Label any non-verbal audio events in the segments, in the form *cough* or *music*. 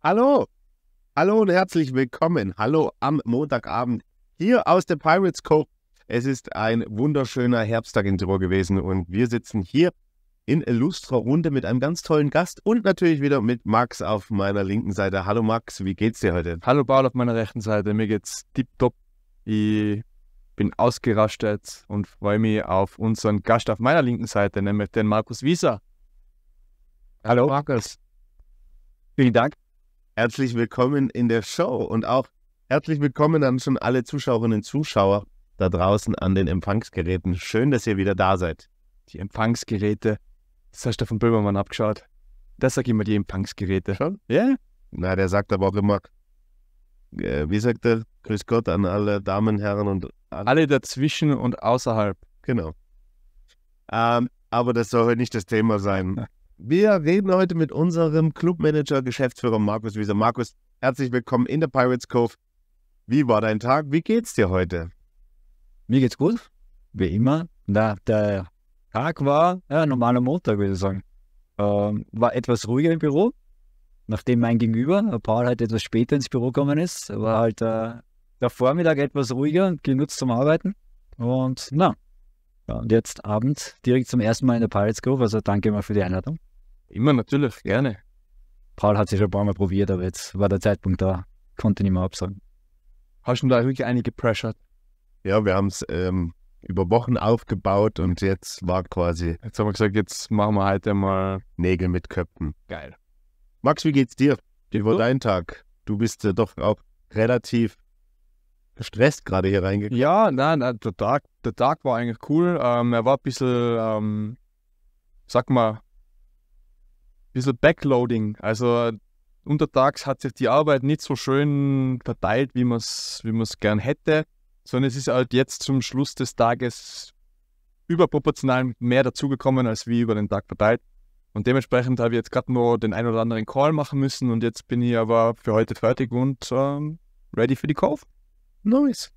Hallo, hallo und herzlich willkommen. Hallo am Montagabend hier aus der Pirates Co. Es ist ein wunderschöner Herbsttag in Tirol gewesen und wir sitzen hier in illustrer Runde mit einem ganz tollen Gast und natürlich wieder mit Max auf meiner linken Seite. Hallo Max, wie geht's dir heute? Hallo Paul auf meiner rechten Seite. Mir geht's tipptopp. Ich bin ausgerastet und freue mich auf unseren Gast auf meiner linken Seite, nämlich den Markus Wieser. Hallo. Markus. Vielen Dank Herzlich willkommen in der Show und auch herzlich willkommen an schon alle Zuschauerinnen und Zuschauer da draußen an den Empfangsgeräten. Schön, dass ihr wieder da seid. Die Empfangsgeräte, das hast du von Böhmermann abgeschaut. Das sag ich immer, die Empfangsgeräte. Schon? Ja? Na, der sagt aber auch immer, äh, wie sagt er, Grüß Gott an alle Damen, Herren und alle, alle dazwischen und außerhalb. Genau. Ähm, aber das soll heute nicht das Thema sein. *laughs* Wir reden heute mit unserem Clubmanager, Geschäftsführer Markus Wieser. Markus, herzlich willkommen in der Pirates Cove. Wie war dein Tag? Wie geht's dir heute? Mir geht's gut, wie immer. Na, der Tag war ja, normaler Montag, würde ich sagen. Ähm, war etwas ruhiger im Büro, nachdem mein Gegenüber, Paul, halt etwas später ins Büro gekommen ist. War halt äh, der Vormittag etwas ruhiger, genutzt zum Arbeiten. Und na, ja, und jetzt Abend direkt zum ersten Mal in der Pirates Cove. Also danke mal für die Einladung. Immer natürlich, gerne. Paul hat sich schon ein paar Mal probiert, aber jetzt war der Zeitpunkt da. Konnte nicht mehr absagen. Hast du da wirklich einige pressured? Ja, wir haben es ähm, über Wochen aufgebaut und jetzt war quasi. Jetzt haben wir gesagt, jetzt machen wir heute mal Nägel mit Köpfen. Geil. Max, wie geht's dir? Wie war dein Tag? Du bist ja doch auch relativ gestresst gerade hier reingekommen. Ja, nein, nein, der Tag, der Tag war eigentlich cool. Ähm, er war ein bisschen, ähm, sag mal, ein bisschen Backloading. Also untertags hat sich die Arbeit nicht so schön verteilt, wie man es wie gern hätte, sondern es ist halt jetzt zum Schluss des Tages überproportional mehr dazugekommen, als wie über den Tag verteilt. Und dementsprechend habe ich jetzt gerade nur den einen oder anderen Call machen müssen und jetzt bin ich aber für heute fertig und ähm, ready für die Kauf. Nice.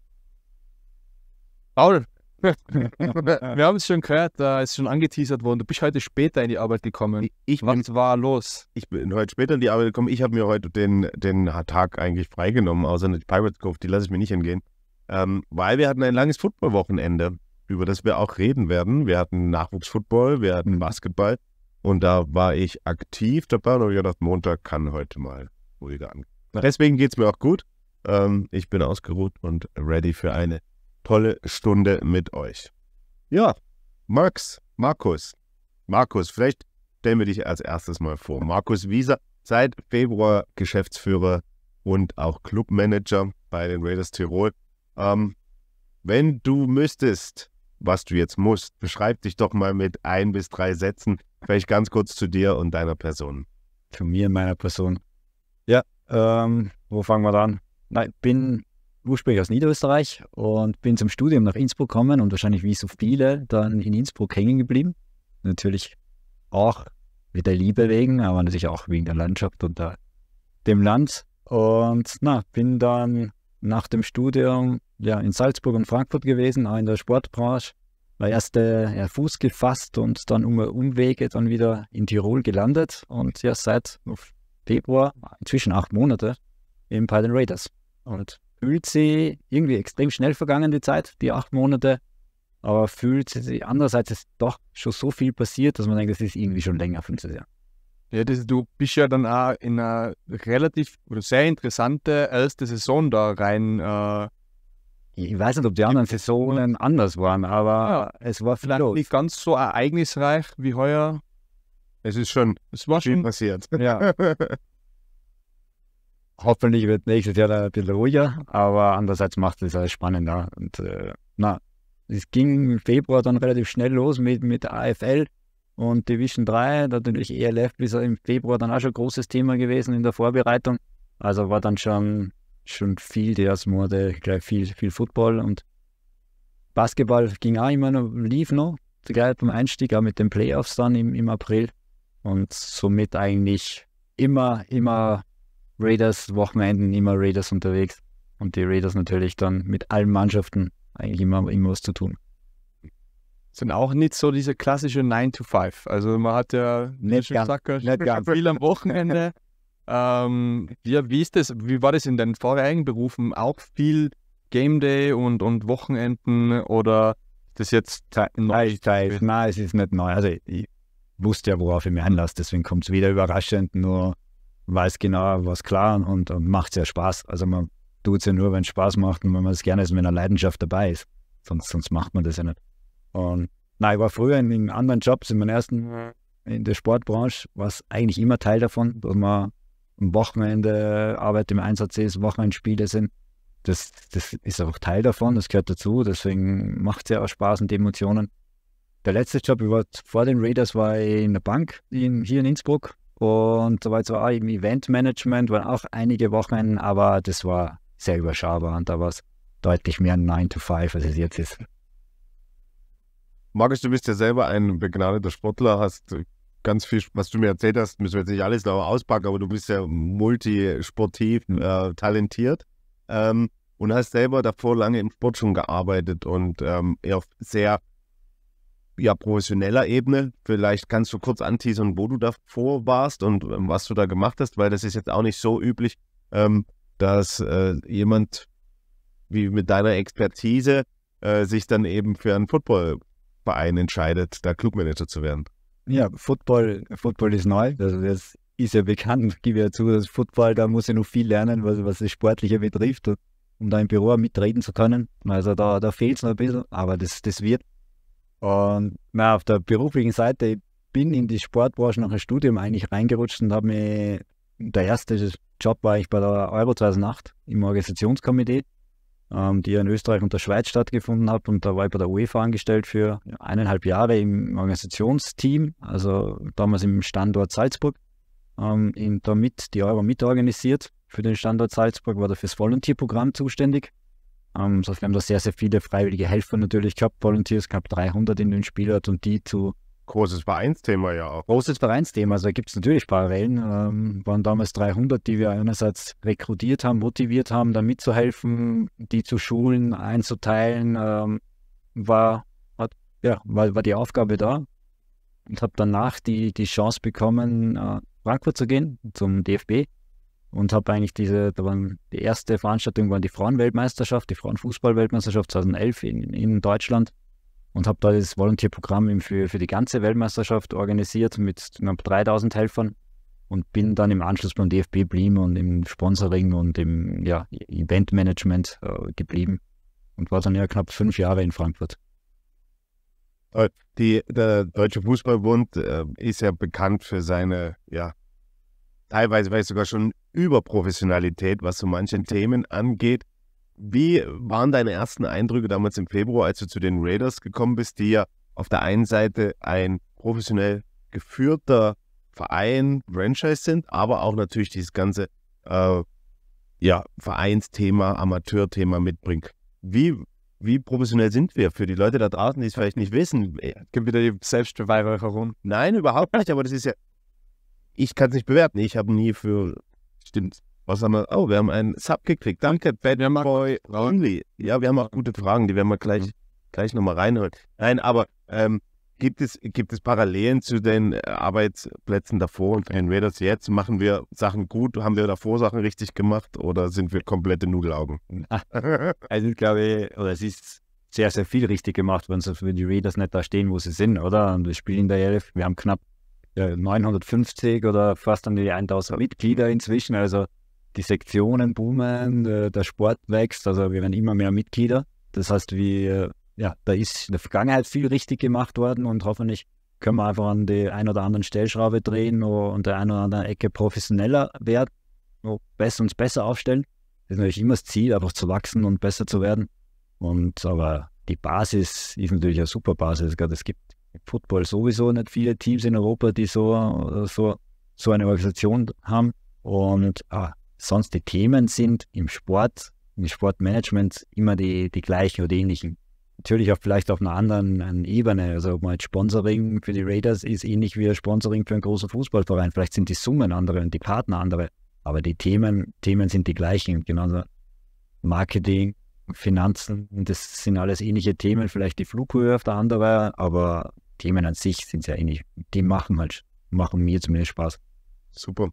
Paul, *laughs* Wir haben es schon gehört, da ist schon angeteasert worden. Du bist heute später in die Arbeit gekommen. Ich Was bin, war los? Ich bin heute später in die Arbeit gekommen. Ich habe mir heute den, den Tag eigentlich freigenommen, außer die Pirates Cove, die lasse ich mir nicht entgehen. Ähm, weil wir hatten ein langes Footballwochenende, über das wir auch reden werden. Wir hatten Nachwuchsfootball, wir hatten mhm. Basketball und da war ich aktiv dabei und habe gedacht, Montag kann heute mal ruhiger an. Deswegen geht es mir auch gut. Ähm, ich bin ausgeruht und ready für eine tolle Stunde mit euch. Ja, Max, Markus, Markus, vielleicht stellen wir dich als erstes mal vor. Markus Wieser, seit Februar Geschäftsführer und auch Clubmanager bei den Raiders Tirol. Ähm, wenn du müsstest, was du jetzt musst, beschreib dich doch mal mit ein bis drei Sätzen, vielleicht ganz kurz zu dir und deiner Person. Zu mir und meiner Person. Ja, ähm, wo fangen wir an? Nein, bin ursprünglich aus Niederösterreich und bin zum Studium nach Innsbruck gekommen und wahrscheinlich wie so viele dann in Innsbruck hängen geblieben. Natürlich auch mit der Liebe wegen, aber natürlich auch wegen der Landschaft und der, dem Land. Und na, bin dann nach dem Studium ja, in Salzburg und Frankfurt gewesen, auch in der Sportbranche. War erst äh, Fuß gefasst und dann um Umwege dann wieder in Tirol gelandet und ja, seit Februar, inzwischen acht Monate, im bei Raiders. Und fühlt sie irgendwie extrem schnell vergangen, die Zeit, die acht Monate. Aber fühlt sie, andererseits ist doch schon so viel passiert, dass man denkt, das ist irgendwie schon länger, 15 Jahre. Ja, das, du bist ja dann auch in eine relativ oder sehr interessante erste Saison da rein. Äh, ich weiß nicht, ob die anderen Saisonen anders waren, aber ja, es war vielleicht los. nicht ganz so ereignisreich wie heuer. Es ist schon, es war schon passiert. Ja. *laughs* hoffentlich wird nächstes Jahr ein bisschen ruhiger, aber andererseits macht es alles spannender. Und äh, na, es ging im Februar dann relativ schnell los mit, mit der AFL und Division 3. Natürlich ELF ist im Februar dann auch schon ein großes Thema gewesen in der Vorbereitung. Also war dann schon, schon viel ersten Monate, gleich viel, viel Football und Basketball ging auch immer noch, lief noch, gleich beim Einstieg, auch mit den Playoffs dann im, im April. Und somit eigentlich immer, immer Raiders-Wochenenden immer Raiders unterwegs. Und die Raiders natürlich dann mit allen Mannschaften eigentlich immer, immer was zu tun. Sind auch nicht so diese klassische 9 to 5. Also man hat ja nicht schon gesagt, *laughs* viel am Wochenende. ähm, wie, wie ist das? Wie war das in den vorherigen Berufen? Auch viel Game Day und, und Wochenenden oder ist das jetzt neu? Nein, es ist nicht neu. Also ich, ich wusste ja, worauf ich mich einlasse, deswegen kommt es wieder überraschend, nur weiß genau, was klar und, und macht ja Spaß. Also man tut es ja nur, wenn es Spaß macht und wenn man es gerne ist, wenn eine Leidenschaft dabei ist. Sonst, sonst macht man das ja nicht. Und nein, ich war früher in, in anderen Jobs, in meinem ersten, in der Sportbranche, war es eigentlich immer Teil davon, dass man am Wochenende Arbeit im Einsatz ist, Wochenendspiele sind. Das, das ist auch Teil davon, das gehört dazu, deswegen macht es ja auch Spaß und die Emotionen. Der letzte Job, ich war vor den Raiders, war ich in der Bank in, hier in Innsbruck, und so war zwar auch im Eventmanagement, waren auch einige Wochen, aber das war sehr überschaubar und da war es deutlich mehr 9 to 5, als es jetzt ist. Markus, du bist ja selber ein begnadeter Sportler, hast ganz viel, was du mir erzählt hast, müssen wir jetzt nicht alles glaube auspacken, aber du bist ja multisportiv mhm. äh, talentiert ähm, und hast selber davor lange im Sport schon gearbeitet und ähm, sehr ja, professioneller Ebene. Vielleicht kannst du kurz anteasern, wo du davor warst und ähm, was du da gemacht hast, weil das ist jetzt auch nicht so üblich, ähm, dass äh, jemand wie mit deiner Expertise äh, sich dann eben für einen Footballverein entscheidet, da Clubmanager zu werden. Ja, Football, Football ist neu. Also das ist ja bekannt, ich gebe ja zu, dass Football, da muss ich noch viel lernen, was, was das Sportliche betrifft, um da im Büro mitreden zu können. Also da, da fehlt es noch ein bisschen, aber das, das wird. Und na, auf der beruflichen Seite, ich bin in die Sportbranche nach dem Studium eigentlich reingerutscht und habe mir, der erste Job war ich bei der Euro 2008 im Organisationskomitee, ähm, die in Österreich und der Schweiz stattgefunden hat. Und da war ich bei der UEFA angestellt für eineinhalb Jahre im Organisationsteam, also damals im Standort Salzburg, ähm, in, damit die Euro mitorganisiert. Für den Standort Salzburg war da fürs Volunteer-Programm zuständig ähm, das heißt, wir haben da sehr, sehr viele freiwillige Helfer natürlich gehabt, Volunteers, knapp 300 in den Spielort und die zu. Großes Vereinsthema ja auch. Großes Vereinsthema, also da gibt es natürlich Parallelen. Ähm, waren damals 300, die wir einerseits rekrutiert haben, motiviert haben, da mitzuhelfen, die zu schulen, einzuteilen, ähm, war, hat, ja, war, war die Aufgabe da und habe danach die, die Chance bekommen, nach äh, Frankfurt zu gehen, zum DFB und habe eigentlich diese, da waren die erste Veranstaltung waren die Frauenweltmeisterschaft, die Frauenfußballweltmeisterschaft 2011 in, in Deutschland und habe da das volunteer für, für die ganze Weltmeisterschaft organisiert mit knapp 3000 Helfern und bin dann im Anschluss beim DFB geblieben und im Sponsoring und im ja, Eventmanagement äh, geblieben und war dann ja knapp fünf Jahre in Frankfurt. Äh, die, der Deutsche Fußballbund äh, ist ja bekannt für seine, ja, teilweise ich sogar schon Überprofessionalität, was so manche Themen angeht. Wie waren deine ersten Eindrücke damals im Februar, als du zu den Raiders gekommen bist, die ja auf der einen Seite ein professionell geführter Verein, Franchise sind, aber auch natürlich dieses ganze äh, ja, Vereinsthema, Amateurthema mitbringt. Wie, wie professionell sind wir für die Leute da draußen, die es vielleicht nicht wissen? Gibt wieder die Selbstbeweihräucherung? Nein, überhaupt nicht, aber das ist ja, ich kann es nicht bewerten. Ich habe nie für Stimmt. Was haben wir? Oh, wir haben einen Sub gekriegt. Danke, Bad wir Boy Only. Ja, wir haben auch gute Fragen, die werden wir gleich, mhm. gleich nochmal reinholen. Nein, aber ähm, gibt, es, gibt es Parallelen zu den äh, Arbeitsplätzen davor und den Raiders jetzt? Machen wir Sachen gut? Haben wir davor Sachen richtig gemacht oder sind wir komplette Nudelaugen? *laughs* also ich glaube, oder es ist sehr, sehr viel richtig gemacht, wenn die Raiders nicht da stehen, wo sie sind, oder? Und wir spielen da elf, wir haben knapp 950 oder fast an die 1000 Mitglieder inzwischen. Also die Sektionen boomen, äh, der Sport wächst, also wir werden immer mehr Mitglieder. Das heißt, wir, äh, ja, da ist in der Vergangenheit viel richtig gemacht worden und hoffentlich können wir einfach an die ein oder anderen Stellschraube drehen und der einen oder anderen Ecke professioneller werden, besser, uns besser aufstellen. Das ist natürlich immer das Ziel, einfach zu wachsen und besser zu werden. Und aber die Basis ist natürlich eine super Basis, gerade es gibt Football sowieso nicht viele Teams in Europa, die so, so, so eine Organisation haben. Und ah, sonst die Themen sind im Sport, im Sportmanagement immer die, die gleichen oder ähnlichen. Natürlich auch vielleicht auf einer anderen eine Ebene. Also ob man jetzt Sponsoring für die Raiders ist ähnlich wie Sponsoring für einen großen Fußballverein. Vielleicht sind die Summen andere und die Partner andere. Aber die Themen, Themen sind die gleichen. Genauso Marketing, Finanzen, das sind alles ähnliche Themen. Vielleicht die Flughöhe auf der anderen, aber Themen an sich sind ja ähnlich. Die machen halt, machen mir zumindest Spaß. Super.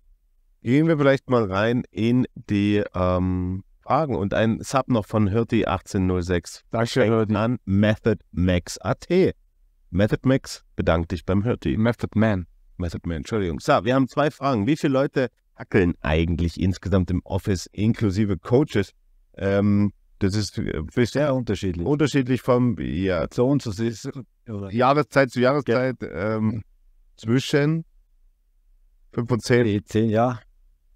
Gehen wir vielleicht mal rein in die ähm, Fragen und ein Sub noch von Hirti1806. Danke, Hirti. an Method Max AT. Method Max, bedank dich beim Hirti. Method Man. Method Man, Entschuldigung. So, wir haben zwei Fragen. Wie viele Leute hackeln eigentlich insgesamt im Office inklusive Coaches? Ähm, das ist äh, sehr unterschiedlich. Unterschiedlich vom ja, Zone ist, Saison, Jahreszeit zu Jahreszeit, ja. ähm, hm. zwischen 5 und 10. 10, ja.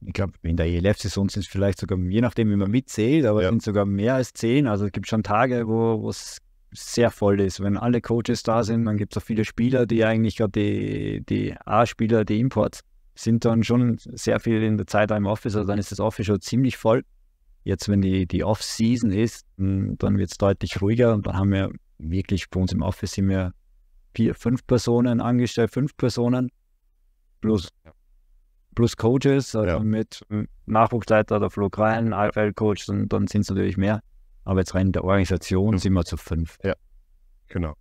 Ich glaube, in der ELF-Saison sind es vielleicht sogar, je nachdem, wie man mitzählt, aber ja. sind sogar mehr als 10. Also es gibt schon Tage, wo es sehr voll ist. Wenn alle Coaches da sind, dann gibt es auch viele Spieler, die eigentlich gerade die, die A-Spieler, die Imports, sind dann schon sehr viel in der Zeit im Office. Also dann ist das Office schon ziemlich voll. Jetzt, wenn die, die Off-Season ist, hm, dann wird es deutlich ruhiger und dann haben wir wirklich bei uns im Office sind wir vier, fünf Personen angestellt, fünf Personen plus, ja. plus Coaches, also ja. mit Nachwuchsleiter der Flo rein, AFL-Coach, dann, dann sind es natürlich mehr. Aber jetzt rein in der Organisation ja. Mhm. sind wir zu fünf. Ja, genau.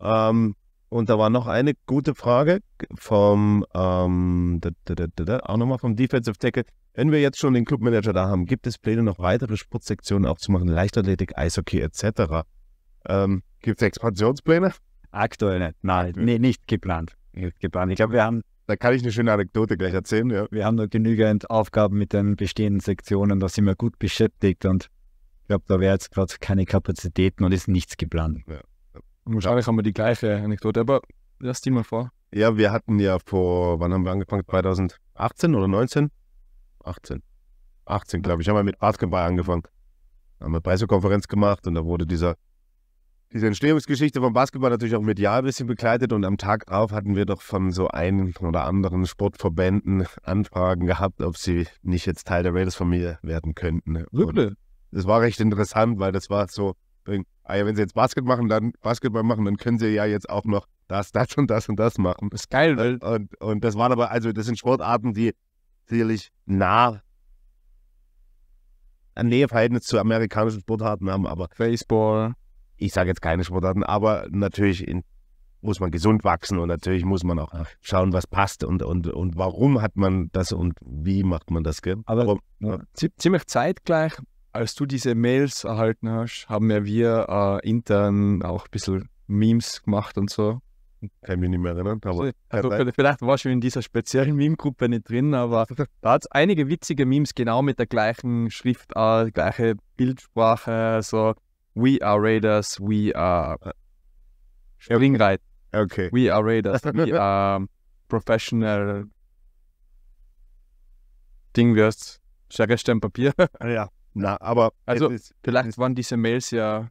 Ähm, und da war noch eine gute Frage vom, ähm, da, da, da, auch nochmal vom Defensive Tackle. Wenn wir jetzt schon den Clubmanager da haben, gibt es Pläne, noch weitere Sportsektionen aufzumachen, Leichtathletik, Eishockey etc.? Ähm, gibt es Expansionspläne? Aktuell nicht. Nein, Aktuell. Nee, nicht geplant. Nicht geplant. Ich glaube, wir haben. Da kann ich eine schöne Anekdote gleich erzählen. Ja. Wir haben noch genügend Aufgaben mit den bestehenden Sektionen, da sind wir gut beschäftigt und ich glaube, da wäre jetzt gerade keine Kapazitäten und ist nichts geplant. Ja. Wahrscheinlich haben wir die gleiche Anekdote, aber lass die mal vor. Ja, wir hatten ja vor, wann haben wir angefangen? 2018 oder 19? 18. 18, glaube ich. Haben wir mit Basketball angefangen. Haben wir Pressekonferenz gemacht und da wurde dieser, diese Entstehungsgeschichte von Basketball natürlich auch medial ein bisschen begleitet. Und am Tag drauf hatten wir doch von so einem oder anderen Sportverbänden Anfragen gehabt, ob sie nicht jetzt Teil der Raiders-Familie werden könnten. Wirklich? Das war recht interessant, weil das war so, ah wenn sie jetzt Basket machen, dann Basketball machen, dann können sie ja jetzt auch noch das, das und das und das machen. Das ist geil. Und, und, und das waren aber, also das sind Sportarten, die sicherlich nah ein Näheverhältnis zu amerikanischen Sportarten haben, aber Baseball. Ich sage jetzt keine Sportarten, aber natürlich in, muss man gesund wachsen und natürlich muss man auch schauen, was passt und, und, und warum hat man das und wie macht man das. Gell? Aber, aber ja. ziemlich zeitgleich, als du diese Mails erhalten hast, haben ja wir äh, intern auch ein bisschen Memes gemacht und so. *laughs* kann mich nicht mehr erinnern. Aber also, also vielleicht warst du in dieser speziellen Meme-Gruppe nicht drin, aber *laughs* da hat es einige witzige Memes genau mit der gleichen Schriftart, äh, gleiche Bildsprache, so We are Raiders, we are ah. Springreit. Okay. We are Raiders, we *laughs* are professional Ding wirst. Schere, Stein, Papier. ja, na, aber. Also, vielleicht waren diese Mails ja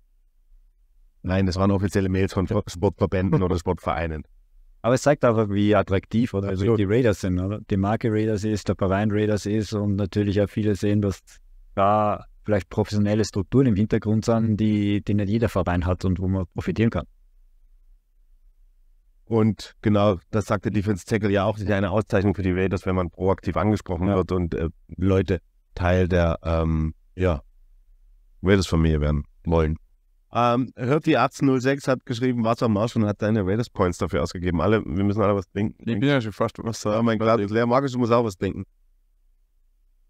Nein, das waren offizielle Mails von Sportverbänden oder Sportvereinen. Aber es zeigt einfach, wie attraktiv oder also die Raiders sind, oder? Die Marke Raiders ist, der Verein Raiders ist und natürlich auch viele sehen, dass da vielleicht professionelle Strukturen im Hintergrund sind, die, die nicht jeder Verein hat und wo man profitieren kann. Und genau, das sagte der Defense Tackle ja auch, das ist ja eine Auszeichnung für die Raiders, wenn man proaktiv angesprochen ja. wird und äh, Leute Teil der ähm, ja, Raiders-Familie werden wollen. Ähm, hört die 1806 hat geschrieben, Wasser am Marsch und hat deine Raiders Points dafür ausgegeben. Alle, wir müssen alle was denken. Ich bin ja schon fast was sagen. Oh mein Gott, Lea Markus, du musst auch was denken.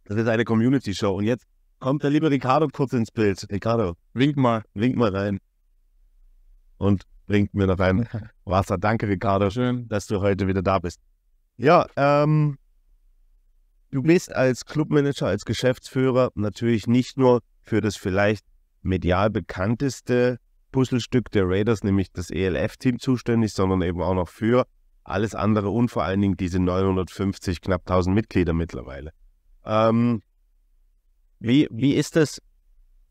Das ist eine Community-Show. Und jetzt kommt der liebe Ricardo kurz ins Bild. Ricardo. Wink mal. Wink mal rein. Und bringt mir noch ein *laughs* Wasser. Danke, Ricardo. Schön, dass du heute wieder da bist. Ja, ähm, du bist als Clubmanager, als Geschäftsführer natürlich nicht nur für das vielleicht medial bekannteste Puzzlestück der Raiders, nämlich das ELF-Team, zuständig, sondern eben auch noch für alles andere und vor allen Dingen diese 950, knapp 1000 Mitglieder mittlerweile. Ähm, wie, wie ist das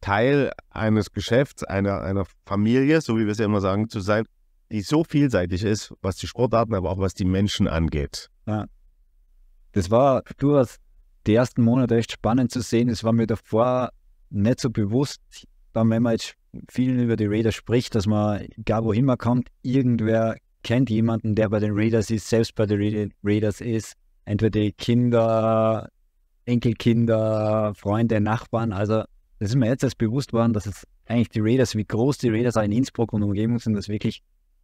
Teil eines Geschäfts, einer, einer Familie, so wie wir es ja immer sagen, zu sein, die so vielseitig ist, was die Sportarten, aber auch was die Menschen angeht? Ja. Das war durchaus die ersten Monate echt spannend zu sehen. Es war mir davor nicht so bewusst, dann, wenn man jetzt viel über die Raiders spricht, dass man, egal wohin man kommt, irgendwer kennt jemanden, der bei den Raiders ist, selbst bei den Raiders ist. Entweder die Kinder, Enkelkinder, Freunde, Nachbarn. Also, das ist mir jetzt erst bewusst worden, dass es eigentlich die Raiders, wie groß die Raiders auch in Innsbruck und Umgebung sind, dass wirklich,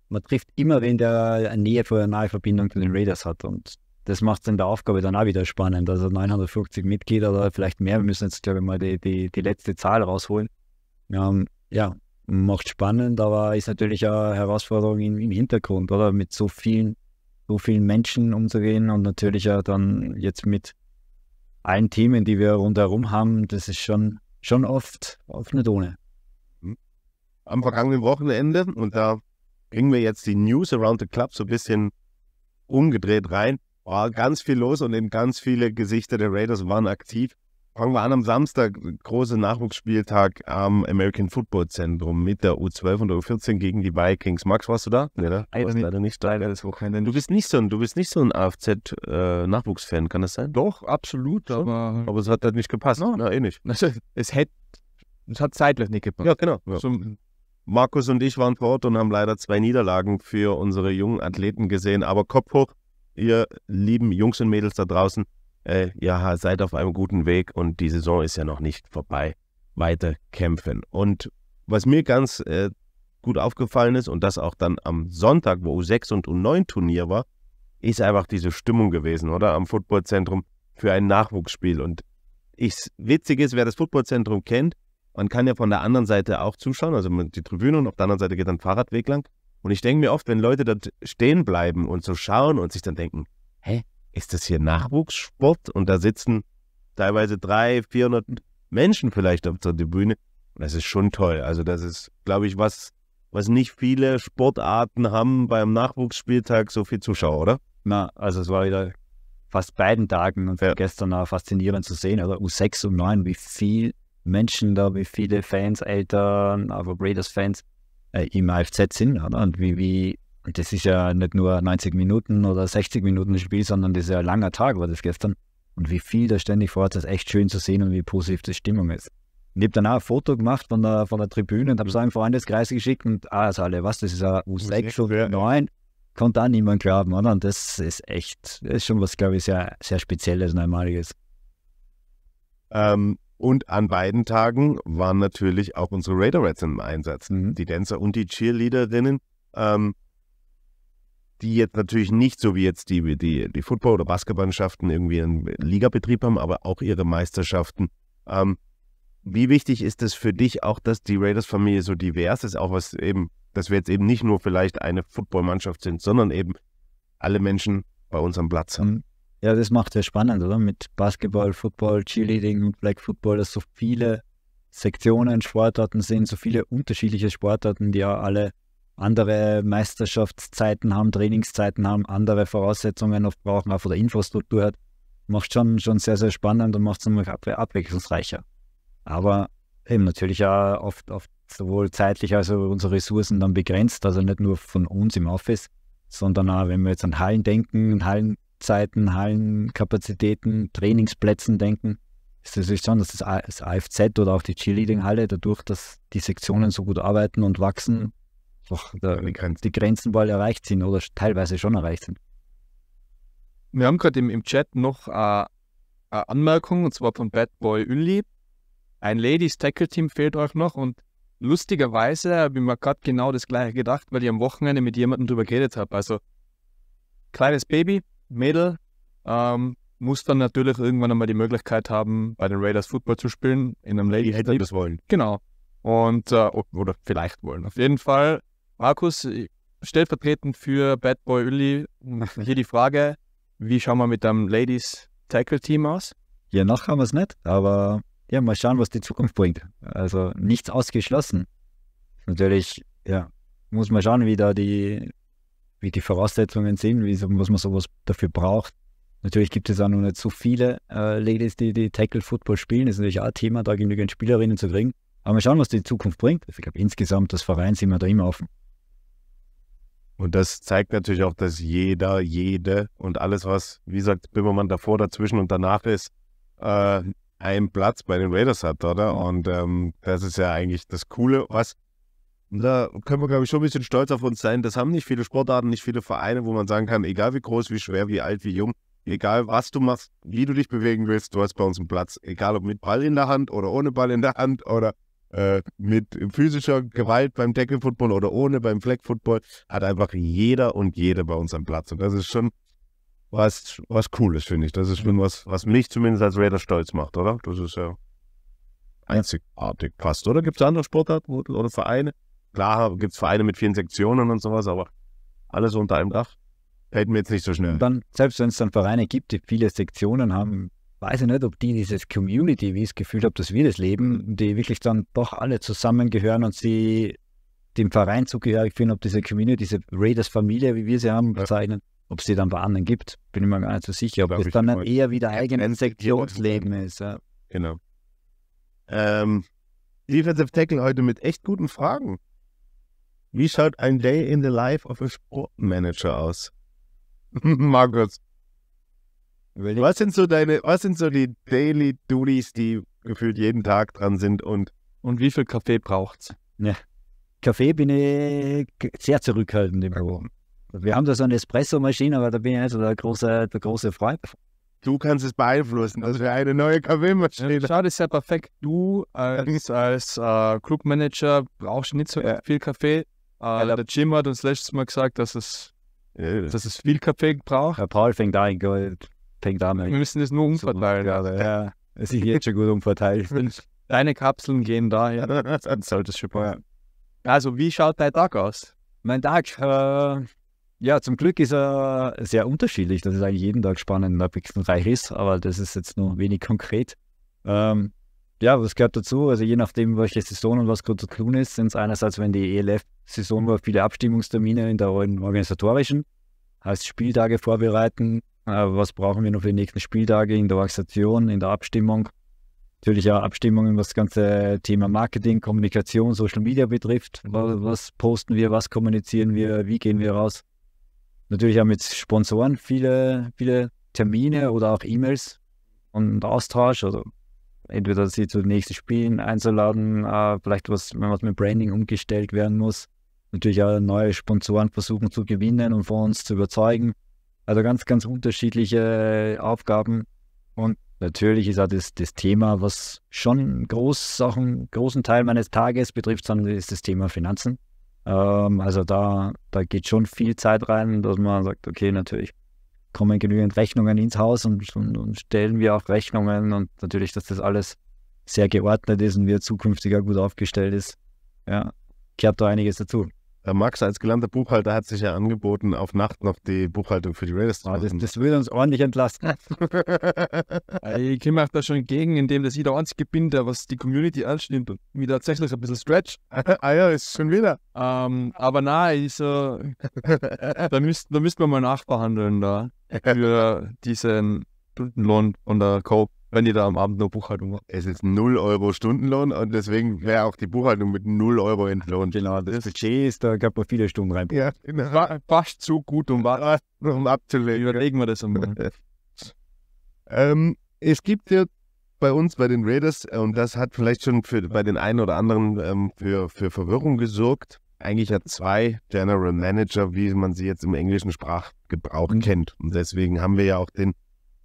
man trifft immer wenn der eine Nähe für eine nahe Verbindung zu den Raiders hat. Und das macht es in der Aufgabe dann auch wieder spannend. Also 950 Mitglieder oder vielleicht mehr, wir müssen jetzt, glaube ich, mal die, die, die letzte Zahl rausholen. Ähm, ja, macht spannend, aber ist natürlich eine Herausforderung im, im, Hintergrund, oder? Mit so vielen, so vielen Menschen umzugehen und natürlich auch dann jetzt mit allen Themen, die wir rundherum haben, das ist schon, schon oft, oft nicht ohne. Mhm. Am vergangenen Wochenende, und da bringen wir jetzt die News around the club so ein bisschen umgedreht rein, war ganz viel los und eben ganz viele Gesichter der Raiders waren aktiv. Fangen wir an am Samstag, großer Nachwuchsspieltag am American Football Zentrum mit der U12 und der U14 gegen die Vikings. Max, warst du da? Nee, ne? da? Du warst leider nicht da. Leider Wochenende. Du bist nicht so ein, so ein AFZ-Nachwuchsfan, äh, kann das sein? Doch, absolut. Aber, aber, es hat halt nicht gepasst. No. Na, eh nicht. Also, es hätte, es hat zeitlich nicht gepasst. Ja, genau. Ja. So, Markus und ich waren vor Ort und haben leider zwei Niederlagen für unsere jungen Athleten gesehen. Aber Kopf hoch, ihr lieben Jungs und Mädels da draußen. Äh, ja, seid auf einem guten Weg und die Saison ist ja noch nicht vorbei. Weiter kämpfen. Und was mir ganz äh, gut aufgefallen ist und das auch dann am Sonntag, wo U6 und U9 Turnier war, ist einfach diese Stimmung gewesen, oder? Am Footballzentrum für ein Nachwuchsspiel. Und ich, witzig ist, wer das Footballzentrum kennt, man kann ja von der anderen Seite auch zuschauen, also die Tribüne und auf der anderen Seite geht ein Fahrradweg lang. Und ich denke mir oft, wenn Leute dort stehen bleiben und so schauen und sich dann denken, hä, ist das hier Nachwuchssport? Und da sitzen teilweise 300, 400 Menschen vielleicht auf der Tribüne. Und das ist schon toll. Also das ist, glaube ich, was, was nicht viele Sportarten haben beim Nachwuchsspieltag so viel Zuschauer, oder? Na, also es war wieder fast beiden Tagen und ja. gestern auch faszinierend zu sehen, oder U6 und 9, wie viel Menschen da, wie viele Fans, Eltern, aber breeders fans äh, im AFZ sind, oder? Und wie, wie das ist ja nicht nur 90 Minuten oder 60 Minuten Spiel, sondern das ist ja ein langer Tag, war das gestern. Und wie viel da ständig vor Ort ist, echt schön zu sehen und wie positiv die Stimmung ist. ich habe dann auch ein Foto gemacht von der, von der Tribüne und habe mhm. es einem Freundeskreis geschickt und ah, also alle, was, das ist ja U6 oder 9. Konnte auch niemand glauben, oder? Und das ist echt, das ist schon was, glaube ich, sehr, sehr Spezielles und Einmaliges. Ähm, und an beiden Tagen waren natürlich auch unsere Raiderettes im Einsatz. Mhm. Die Dancer und die Cheerleaderinnen. Ähm, die jetzt natürlich nicht so wie jetzt die, die, die Football- oder Basketballmannschaften irgendwie einen Ligabetrieb haben, aber auch ihre Meisterschaften. Ähm, wie wichtig ist es für dich auch, dass die Raiders-Familie so divers ist, auch was eben, dass wir jetzt eben nicht nur vielleicht eine Footballmannschaft sind, sondern eben alle Menschen bei uns am Platz haben? Mhm. Ja, das macht sehr spannend, oder? Mit Basketball, Football, Cheerleading und Black Football, dass so viele Sektionen, Sportarten sind, so viele unterschiedliche Sportarten, die ja alle andere Meisterschaftszeiten haben, Trainingszeiten haben, andere Voraussetzungen oft brauchen, auch von der Infrastruktur hat. Macht schon, schon sehr, sehr spannend und macht es immer abwechslungsreicher. Aber eben natürlich auch oft, oft sowohl zeitlich als auch unsere Ressourcen dann begrenzt, also nicht nur von uns im Office, sondern auch, wenn wir jetzt an Hallen denken, Hallenzeiten, Hallenkapazitäten, Trainingsplätzen denken, ist es natürlich schon, dass das AFZ oder auch die Cheerleading-Halle dadurch, dass die Sektionen so gut arbeiten und wachsen, doch da die, Grenzen. die Grenzen bald erreicht sind oder teilweise schon erreicht sind. Wir haben gerade im, im Chat noch äh, eine Anmerkung und zwar von Bad Boy Ulli. Ein Ladies Tackle Team fehlt euch noch und lustigerweise habe ich mir gerade genau das gleiche gedacht, weil ich am Wochenende mit jemandem drüber geredet habe. Also kleines Baby, Mädel, ähm, muss dann natürlich irgendwann einmal die Möglichkeit haben, bei den Raiders Football zu spielen, in einem Ladies Tackle. Die hätten das wollen. Genau. Und, äh, oder vielleicht wollen. Auf jeden Fall Markus, äh, stellvertretend für Bad Boy Uli, hm, hier die Frage, wie schauen wir mit dem Ladies Tackle Team aus? Ja, noch haben wir es nicht, aber ja, mal schauen, was die Zukunft bringt. Also nichts ausgeschlossen. Natürlich, ja, muss man schauen, wie da die, wie die Voraussetzungen sind, wie, was man sowas dafür braucht. Natürlich gibt es auch noch nicht so viele äh, Ladies, die, die Tackle Football spielen. Das ist natürlich auch ein Thema, da genügend Spielerinnen zu kriegen. Aber mal schauen, was die Zukunft bringt. Also, ich glaube, insgesamt, das Verein sind wir da immer offen. Und das zeigt natürlich auch, dass jeder, jede und alles, was, wie sagt Bimmermann, davor, dazwischen und danach ist, äh, einen Platz bei den Raiders hat, oder? Und ähm, das ist ja eigentlich das Coole, was da können wir, glaube ich, schon ein bisschen stolz auf uns sein. Das haben nicht viele Sportarten, nicht viele Vereine, wo man sagen kann, egal wie groß, wie schwer, wie alt, wie jung, egal was du machst, wie du dich bewegen willst, du hast bei uns einen Platz. Egal ob mit Ball in der Hand oder ohne Ball in der Hand oder äh, mit physischer Gewalt beim Deckelfootball oder ohne beim Fleckfootball, hat einfach jeder und jede bei uns am Platz. Und das ist schon was, was Cooles, finde ich. Das ist schon mhm. was, was mich zumindest als Raider stolz macht, oder? Das ist ja einzigartig fast, oder? Gibt es andere Sportarten oder Vereine? Klar, gibt es Vereine mit vielen Sektionen und sowas, aber alles unter einem Dach fällt mir jetzt nicht so schnell. Und dann, selbst wenn es dann Vereine gibt, die viele Sektionen haben, weiß ich nicht, ob die dieses Community, wie ich es gefühlt habe, dass wir das leben, die wirklich dann doch alle zusammengehören und sie dem Verein zugehörig fühlen, ob diese Community, diese Raiders-Familie, wie wir sie haben, bezeichnen, ja. ob sie dann bei anderen gibt, bin ich mir gar nicht so sicher, ob es dann eher wieder eigenes Sektionsleben ist. Ja. Genau. Ähm, Defensive Tackle heute mit echt guten Fragen. Wie schaut ein Day in the Life of a Sportmanager aus? *laughs* Markus was sind so deine, was sind so die Daily Duties, die gefühlt jeden Tag dran sind und. Und wie viel Kaffee braucht's? Ja. Kaffee bin ich sehr zurückhaltend im Büro. Wir haben da so eine Espresso-Maschine, aber da bin ich nicht so also der große, der große Freund. Du kannst es beeinflussen, dass wir eine neue Kaffeemaschine. Schau, Schade, ist ja perfekt. Du als, als äh, Clubmanager brauchst nicht so ja. viel Kaffee. Äh, der Jim hat uns letztes Mal gesagt, dass es, ja. dass es viel Kaffee braucht. Der Paul fängt an, Gold fängt an. Wir müssen das nur umverteilen. ja. Es also. ist jetzt schon gut umverteilt. *laughs* Deine Kapseln gehen da, ja. Dann sollte es schon passen. Also, wie schaut dein Tag aus? Mein Tag, äh, ja, zum Glück ist er sehr unterschiedlich, dass es eigentlich jeden Tag spannend und reich ist, aber das ist jetzt nur wenig konkret. Ähm, ja, was gehört dazu? Also je nachdem, welche Saison und was gerade zu tun ist, sind es einerseits, wenn die ELF-Saison war, viele Abstimmungstermine in der organisatorischen, heißt Spieltage vorbereiten, äh, was brauchen wir noch für die nächsten Spieltage in der Organisation, in der Abstimmung. Natürlich auch Abstimmungen, was das ganze Thema Marketing, Kommunikation, Social Media betrifft. Was, posten wir, was kommunizieren wir, wie gehen wir raus. Natürlich auch mit Sponsoren viele, viele Termine oder auch E-Mails und Austausch. Also entweder sie zu den nächsten Spielen einzuladen, äh, vielleicht was, wenn was mit Branding umgestellt werden muss. Natürlich auch neue Sponsoren versuchen zu gewinnen und von uns zu überzeugen. Also ganz, ganz unterschiedliche Aufgaben. Und natürlich ist auch das, das Thema, was schon groß, auch einen großen Teil meines Tages betrifft, sondern ist das Thema Finanzen. Ähm, also da, da geht schon viel Zeit rein, dass man sagt, okay, natürlich kommen genügend Rechnungen ins Haus und, und, und stellen wir auch Rechnungen und natürlich, dass das alles sehr geordnet ist und wir zukünftiger gut aufgestellt ist. Ja, gehört da einiges dazu. Äh, Max als gelernter Buchhalter hat sich ja angeboten, auf Nacht noch die Buchhaltung für die Raiders ah, zu machen. Das, das will uns ordentlich entlasten. *laughs* Also ich mich da schon gegen, indem das jeder einzige bin, der was die Community anstimmt und mich tatsächlich ein bisschen stretch. *laughs* ah ja, ist schon wieder. Ähm, aber nein, ich so, da müssten da müsst wir mal nachverhandeln da für diesen Stundenlohn von der Coop wenn ihr da am Abend noch Buchhaltung macht. Es ist 0 Euro Stundenlohn und deswegen wäre auch die Buchhaltung mit 0 Euro entlohnt. Genau, das, das Budget ist, da gab man viele Stunden rein. Ja, war fast zu gut, um, um abzulegen. Überlegen wir das einmal. *laughs* ähm, es gibt ja bei uns, bei den Raiders, äh, und das hat vielleicht schon für, bei den einen oder anderen ähm, für, für Verwirrung gesorgt, eigentlich ja zwei General Manager, wie man sie jetzt im englischen Sprachgebrauch mhm. kennt. Und deswegen haben wir ja auch den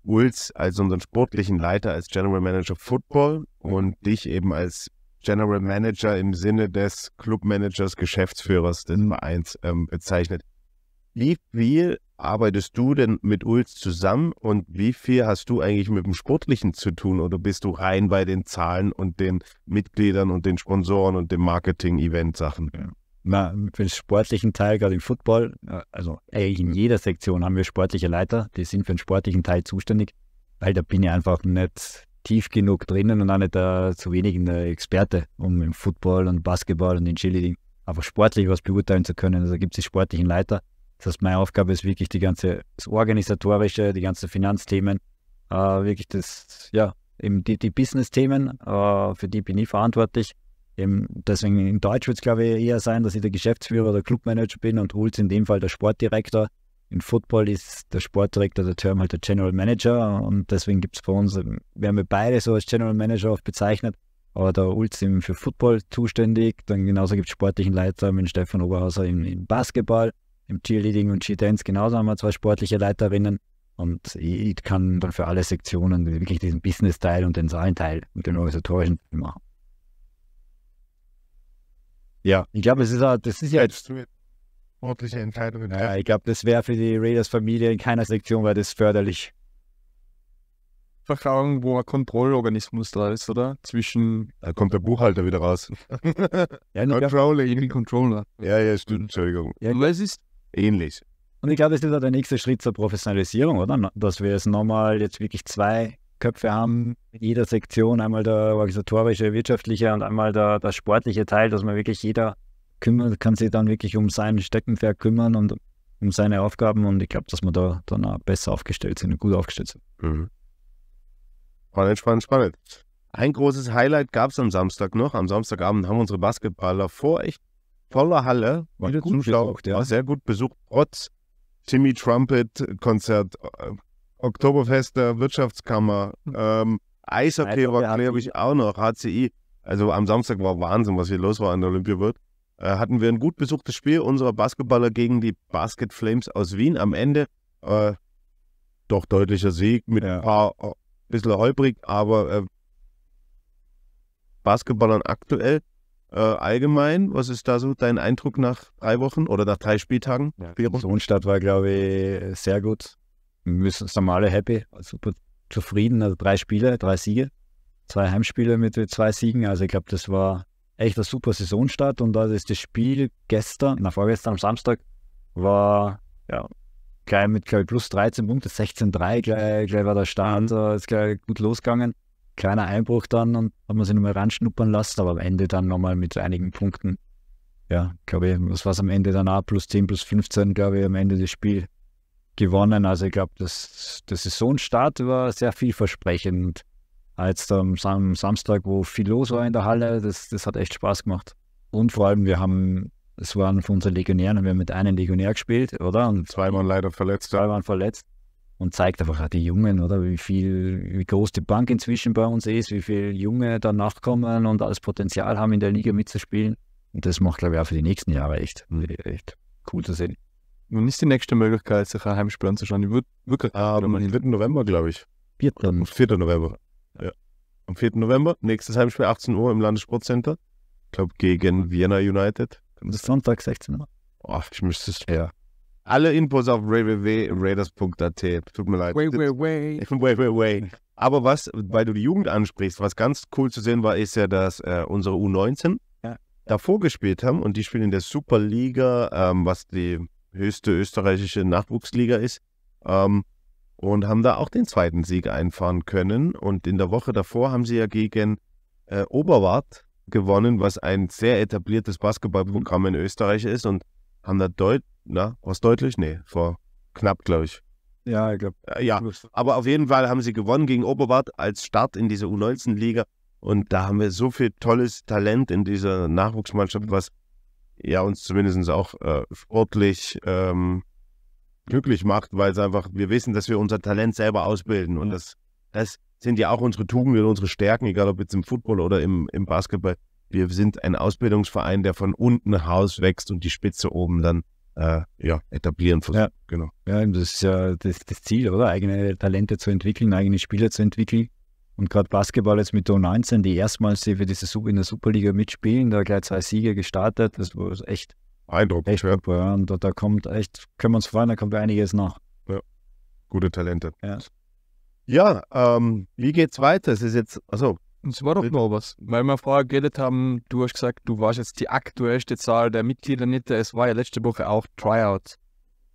Uls als unseren sportlichen Leiter, als General Manager Football und dich eben als General Manager im Sinne des Clubmanagers, Geschäftsführers des mhm. Vereins ähm, bezeichnet. Wie viel arbeitest du denn mit Uls zusammen und wie viel hast du eigentlich mit dem Sportlichen zu tun oder bist du rein bei den Zahlen und den Mitgliedern und den Sponsoren und den Marketing-Event-Sachen? Ja für den sportlichen Teil, gerade im Football, äh, also eigentlich in mhm. jeder Sektion haben wir sportliche Leiter, die sind für den sportlichen Teil zuständig, weil da bin ich einfach nicht tief genug drinnen und auch nicht uh, zu wenig in der Experte, um im Football und Basketball und in Cheerleading einfach sportlich was beurteilen zu können. Also gibt es die sportlichen Leiter. Das heißt, meine Aufgabe ist wirklich die ganze, das Organisatorische, die ganzen Finanzthemen, uh, wirklich das, ja, eben die, die Business-Themen, uh, für die bin ich verantwortlich Eben deswegen in Deutsch wird es, glaube ich, eher sein, dass ich der Geschäftsführer oder Clubmanager bin und Hulz in dem Fall der Sportdirektor. In Football ist der Sportdirektor der Term halt der General Manager und deswegen gibt es bei uns, werden wir beide so als General Manager oft bezeichnet, aber der Ulz eben für Football zuständig. Dann genauso gibt es sportlichen Leiter mit Stefan Oberhauser im, im Basketball, im Cheerleading und g dance Genauso haben wir zwei sportliche Leiterinnen und ich kann dann für alle Sektionen wirklich diesen Business-Teil und den Zahlenteil und den organisatorischen machen. Ja, ich glaube, es ist, das ist ja jetzt ordentliche Entscheidungen. Ja, ich glaube, das wäre für die Raiders-Familie in keiner Sektion wäre das förderlich. Vertrauen, wo ein Kontrollorganismus da ist, oder? Zwischen. Da kommt der Buchhalter wieder raus. *laughs* ja, Controlling. Controller. Ja, ja, stimmt, Entschuldigung. Ja, Aber es ist ähnlich. Und ich glaube, das ist auch der nächste Schritt zur Professionalisierung, oder? Dass wir es nochmal jetzt wirklich zwei Köpfe haben mit jeder Sektion, einmal der organisatorische, wirtschaftliche und einmal der, der sportliche Teil, dass man wirklich jeder kümmert, kann sich dann wirklich um sein Steckenpferd kümmern und um seine Aufgaben und ich glaube, dass wir da dann auch besser aufgestellt sind und gut aufgestellt sind. Mhm. Spannend, spannend, spannend. Ein großes Highlight gab es am Samstag noch. Am Samstagabend haben unsere Basketballer vor echt voller Halle, wieder zuschaut. Zuschauer, War sehr gut besucht, trotz Timmy Trumpet Konzert Oktoberfest der Wirtschaftskammer. Hm. Ähm, Eishockey war, glaube ich, auch noch. HCI. Also am Samstag war Wahnsinn, was hier los war an der Olympia wird. Äh, hatten wir ein gut besuchtes Spiel unserer Basketballer gegen die Basket Flames aus Wien. Am Ende äh, doch deutlicher Sieg mit ja. ein paar, ein äh, bisschen holprig, aber äh, Basketballern aktuell äh, allgemein, was ist da so dein Eindruck nach drei Wochen oder nach drei Spieltagen? Ja, Sohnstadt war, glaube ich, sehr gut müssen uns normale happy, super zufrieden. Also drei Spiele, drei Siege, zwei Heimspiele mit zwei Siegen. Also ich glaube, das war echt ein super Saisonstart. Und da ist das Spiel gestern, na vorgestern am Samstag, war ja gleich mit gleich plus 13 Punkte, 16-3, gleich, gleich war der Start, mhm. ist gleich gut losgegangen. Kleiner Einbruch dann und hat man sich nochmal ranschnuppern lassen, aber am Ende dann nochmal mit einigen Punkten. Ja, glaube ich, was war es am Ende danach? Plus 10, plus 15, glaube ich, am Ende des Spiels gewonnen. Also ich glaube, dass der Saisonstart war sehr vielversprechend. Als am Sam Samstag, wo viel los war in der Halle, das, das hat echt Spaß gemacht. Und vor allem, wir haben, es waren von unseren Legionären, wir haben mit einem Legionär gespielt, oder? Und zwei waren leider verletzt. Zwei waren verletzt. Und zeigt einfach auch die Jungen, oder? Wie viel, wie groß die Bank inzwischen bei uns ist, wie viele Junge danach kommen und alles Potenzial haben, in der Liga mitzuspielen. Und das macht, glaube ich, auch für die nächsten Jahre echt, echt cool zu sehen nun nicht die nächste Möglichkeit, sich ein Heimspiel anzuschauen. Ich würde wirklich. Ah, am um, 3. November, glaube ich. 4. Am 4. November. Ja. Am 4. November, nächstes Heimspiel, 18 Uhr im Landessportcenter. Ich glaube, gegen Vienna United. Das ist Sonntag, 16 Uhr. Oh, ich müsste es. Ja. Alle Infos auf www.raiders.at. Tut mir leid. Way, way, way. *laughs* way, way, way. Aber was, weil du die Jugend ansprichst, was ganz cool zu sehen war, ist ja, dass äh, unsere U19 ja. davor gespielt haben und die spielen in der Superliga, ähm, was die höchste österreichische Nachwuchsliga ist. Ähm, und haben da auch den zweiten Sieg einfahren können. Und in der Woche davor haben sie ja gegen äh, Oberwart gewonnen, was ein sehr etabliertes Basketballprogramm in Österreich ist. Und haben da deutlich, na, was deutlich? Nee, vor knapp, glaube ich. Ja, ich glaube. Äh, ja, aber auf jeden Fall haben sie gewonnen gegen Oberwart als Start in dieser U19-Liga. Und da haben wir so viel tolles Talent in dieser Nachwuchsmannschaft, was ja uns zumindest auch äh, sportlich ähm, glücklich macht, weil es einfach, wir wissen, dass wir unser Talent selber ausbilden und das, das sind ja auch unsere Tugenden, und unsere Stärken, egal ob jetzt im Football oder im, im Basketball. Wir sind ein Ausbildungsverein, der von unten heraus wächst und die Spitze oben dann äh, ja, etablieren versucht. Ja, genau. Ja, das ist ja das, das Ziel, oder? Eigene Talente zu entwickeln, eigene Spieler zu entwickeln und gerade Basketball jetzt mit der 19 die erstmals für diese in der Superliga mitspielen, da gleich zwei Siege gestartet, das war also echt Eindruck. Echt ja. super, ja. Und da, da, kommt echt, können wir uns freuen, da kommt einiges nach. Ja. Gute Talente. Ja, ja ähm, wie geht's weiter? Es ist jetzt, also. Es war doch noch was. Weil wir vorher geredet haben, du hast gesagt, du warst jetzt die aktuellste Zahl der Mitglieder nicht. Es war ja letzte Woche auch Tryout.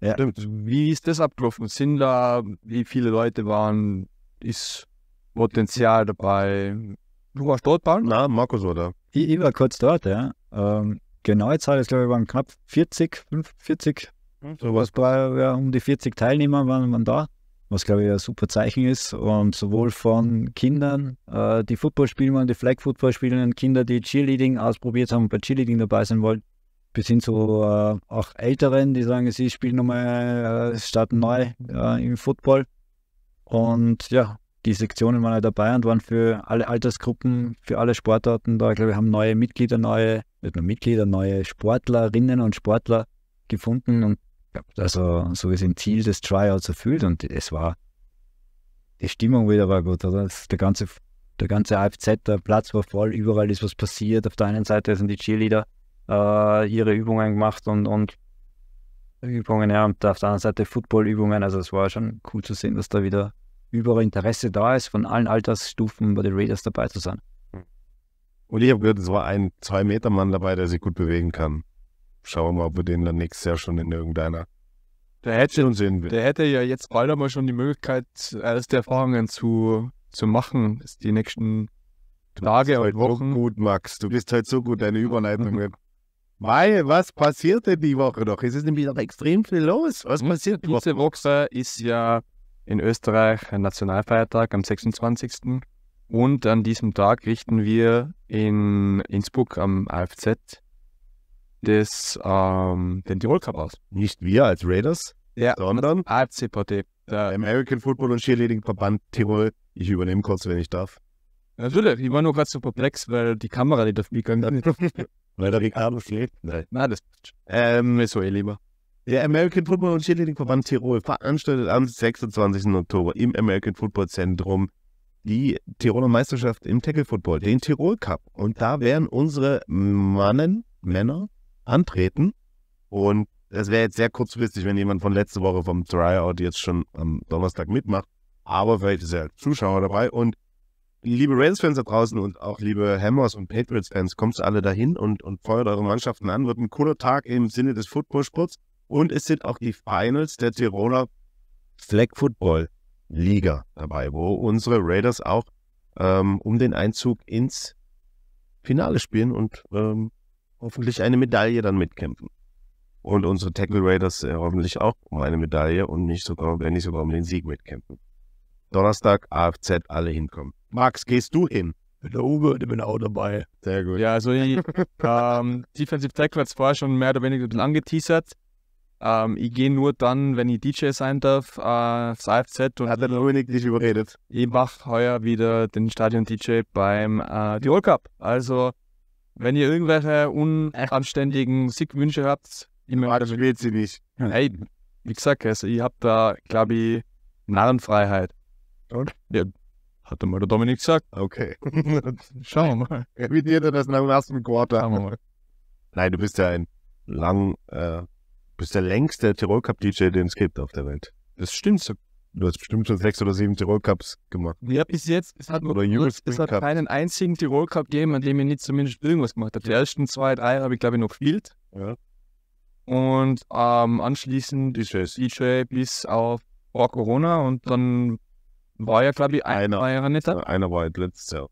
Ja. Stimmt. Wie ist das abgelaufen? Sind da, wie viele Leute waren? Ist Potenzial dabei. Du warst dort, Paul? Nein, Markus war da. Ich, ich war kurz dort, ja. Ähm, genaue Zahl ist, glaube ich, waren knapp 40, 45, so was. War, ja, um die 40 Teilnehmer waren, waren da, was, glaube ich, ein super Zeichen ist. Und sowohl von Kindern, äh, die Football spielen wollen, die Flag Football spielen, Kinder, die Cheerleading ausprobiert haben und bei Cheerleading dabei sein wollen, bis hin zu äh, auch Älteren, die sagen, sie spielen nochmal, äh, starten neu äh, im Football. Und ja, die Sektionen waren ja dabei und waren für alle Altersgruppen, für alle Sportarten da. Ich glaube, wir haben neue Mitglieder, neue, nicht nur Mitglieder, neue Sportlerinnen und Sportler gefunden und also so ist im Ziel des Tryouts erfüllt und es war die Stimmung wieder war gut, oder? der ganze der ganze AFZ, der Platz war voll, überall ist was passiert. Auf der einen Seite sind die Cheerleader äh, ihre Übungen gemacht und, und Übungen, ja, und auf der anderen Seite Footballübungen. Also es war schon cool zu sehen, dass da wieder über Interesse da ist, von allen Altersstufen bei den Raiders dabei zu sein. Mhm. Und ich habe gehört, es war ein 2 meter mann dabei, der sich gut bewegen kann. Schauen wir mal, ob wir den dann nächstes Jahr schon in irgendeiner der hätte, sehen will. Der hätte ja jetzt bald einmal schon die Möglichkeit, erste Erfahrungen zu, zu machen, ist die nächsten Tage du bist und halt Wochen. So gut, Max, du bist halt so gut, deine Überleitung. *laughs* Weil, was passiert denn die Woche noch? Es ist nämlich noch extrem viel los. Was hm? passiert diese Woche? Woche ist ja in Österreich ein Nationalfeiertag am 26. Und an diesem Tag richten wir in Innsbruck am AFZ des, ähm, den Tirol Cup aus. Nicht wir als Raiders, ja, sondern AFCVT. Der American Football und Cheerleading Verband Tirol. Ich übernehme kurz, wenn ich darf. Natürlich, ich war nur gerade so perplex, weil die Kamera nicht auf mich gegangen ist. *laughs* weil der Ricardo schläft? Nein. Nein, das ist ähm, so eh lieber. Der American Football und Cheerleading Verband Tirol veranstaltet am 26. Oktober im American Football Zentrum die Tiroler Meisterschaft im Tackle Football, den Tirol Cup. Und da werden unsere Mannen, Männer antreten. Und es wäre jetzt sehr kurzfristig, wenn jemand von letzte Woche vom Tryout jetzt schon am Donnerstag mitmacht. Aber vielleicht ist ja Zuschauer dabei. Und liebe Rails-Fans da draußen und auch liebe Hammers und Patriots-Fans, kommt alle dahin und, und feuert eure Mannschaften an. Wird ein cooler Tag im Sinne des Footballsports. Und es sind auch die Finals der Tiroler Flag Football Liga dabei, wo unsere Raiders auch ähm, um den Einzug ins Finale spielen und ähm, hoffentlich eine Medaille dann mitkämpfen. Und unsere Tackle Raiders äh, hoffentlich auch um eine Medaille und nicht sogar, wenn nicht sogar um den Sieg mitkämpfen. Donnerstag, AFZ, alle hinkommen. Max, gehst du hin? Mit der Uwe, ich bin auch dabei. Sehr gut. Ja, also *laughs* ähm, Defensive Tackle hat es vorher schon mehr oder weniger angeteasert. Ähm, ich gehe nur dann, wenn ich DJ sein darf, äh, aufs äh, AFZ. Und Hat der Dominik dich überredet? Ich mache heuer wieder den Stadion-DJ beim äh, Tirol Cup. Also, wenn ihr irgendwelche unanständigen Musikwünsche habt, ich ja, das spielt sie nicht. *laughs* Hey, wie gesagt, also ich habe da, glaube ich, Narrenfreiheit. Und? Ja, hat mal der Dominik gesagt. Okay. *laughs* Schauen wir mal. Revidiert er das nach dem ersten Quarter? Schauen wir mal. Nein, du bist ja ein lang äh, bist der längste Tirol Cup DJ, den es gibt auf der Welt. Das stimmt. Du hast bestimmt schon sechs oder sieben Tirol Cups gemacht. Ja, bis jetzt. Es hat, nur, es, hat keinen einzigen Tirol Cup gegeben, an dem ich nicht zumindest irgendwas gemacht habe. Die ersten zwei, drei habe ich, glaube ich, noch gespielt. Ja. Und ähm, anschließend DJs. DJ bis auf vor Corona und dann war ja, glaube ich, ein, einer. War ja nicht da. Einer war halt letztes Jahr.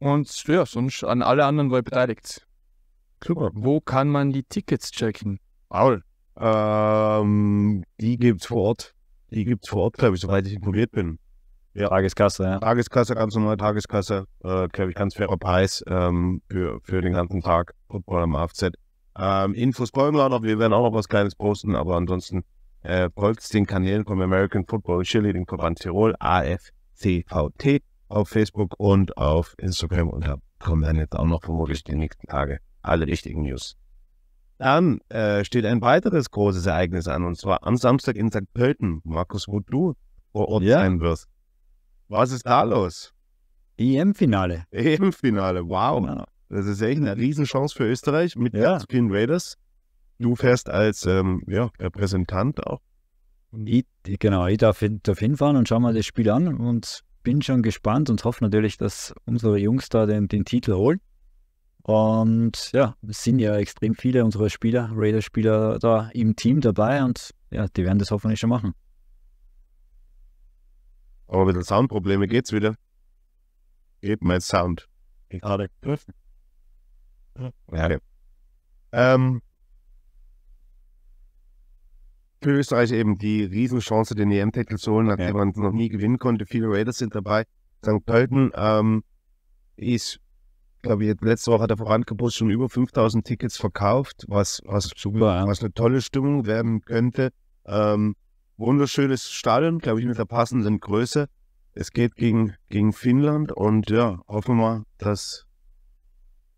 Und ja, sonst an alle anderen war ich beteiligt. Super. Wo kann man die Tickets checken? Paul. Ähm, die gibt es vor Ort. Die gibt es vor Ort, glaube ich, soweit ich informiert bin. Ja. Tageskasse, ja. Tageskasse, ganz normale Tageskasse. Äh, glaube ich, ganz fairer Preis ähm, für, für den ganzen Tag Football am AFZ. Ähm, Infos bäumen wir noch. Wir werden auch noch was Kleines posten, aber ansonsten äh, den Kanälen vom American Football Cheerleading Verband Tirol, AFCVT, auf Facebook und auf Instagram und da kommen dann jetzt auch noch vermutlich die nächsten Tage alle richtigen News. Dann äh, steht ein weiteres großes Ereignis an, und zwar am Samstag in St. Pölten. Markus, wo du vor Ort ja. sein wirst. Was ist da los? EM-Finale. EM-Finale, wow. Ja. Genau. Das ist echt eine Riesenchance für Österreich mit ja. den Raiders. Du fährst als ähm, ja, Repräsentant auch. Ich, genau, ich darf, darf hinfahren und schau mal das Spiel an und bin schon gespannt und hoffe natürlich, dass unsere Jungs da den, den Titel holen. Und ja, es sind ja extrem viele unserer Spieler, raiders spieler da im Team dabei und ja, die werden das hoffentlich schon machen. Aber mit den Soundproblemen geht's wieder. Geht mein Sound. Gerade. Ja. Okay. Ähm, für Österreich eben die Riesenchance, den EM-Titel zu holen, nachdem ja. man noch nie gewinnen konnte. Viele Raiders sind dabei. St. Pölten ähm, ist glaube ich, letzte Woche hat der Vorangepusht schon über 5000 Tickets verkauft, was, was, Super, was eine tolle Stimmung werden könnte. Ähm, wunderschönes Stadion, glaube ich, mit der passenden Größe. Es geht gegen, gegen Finnland und ja, hoffen wir mal, dass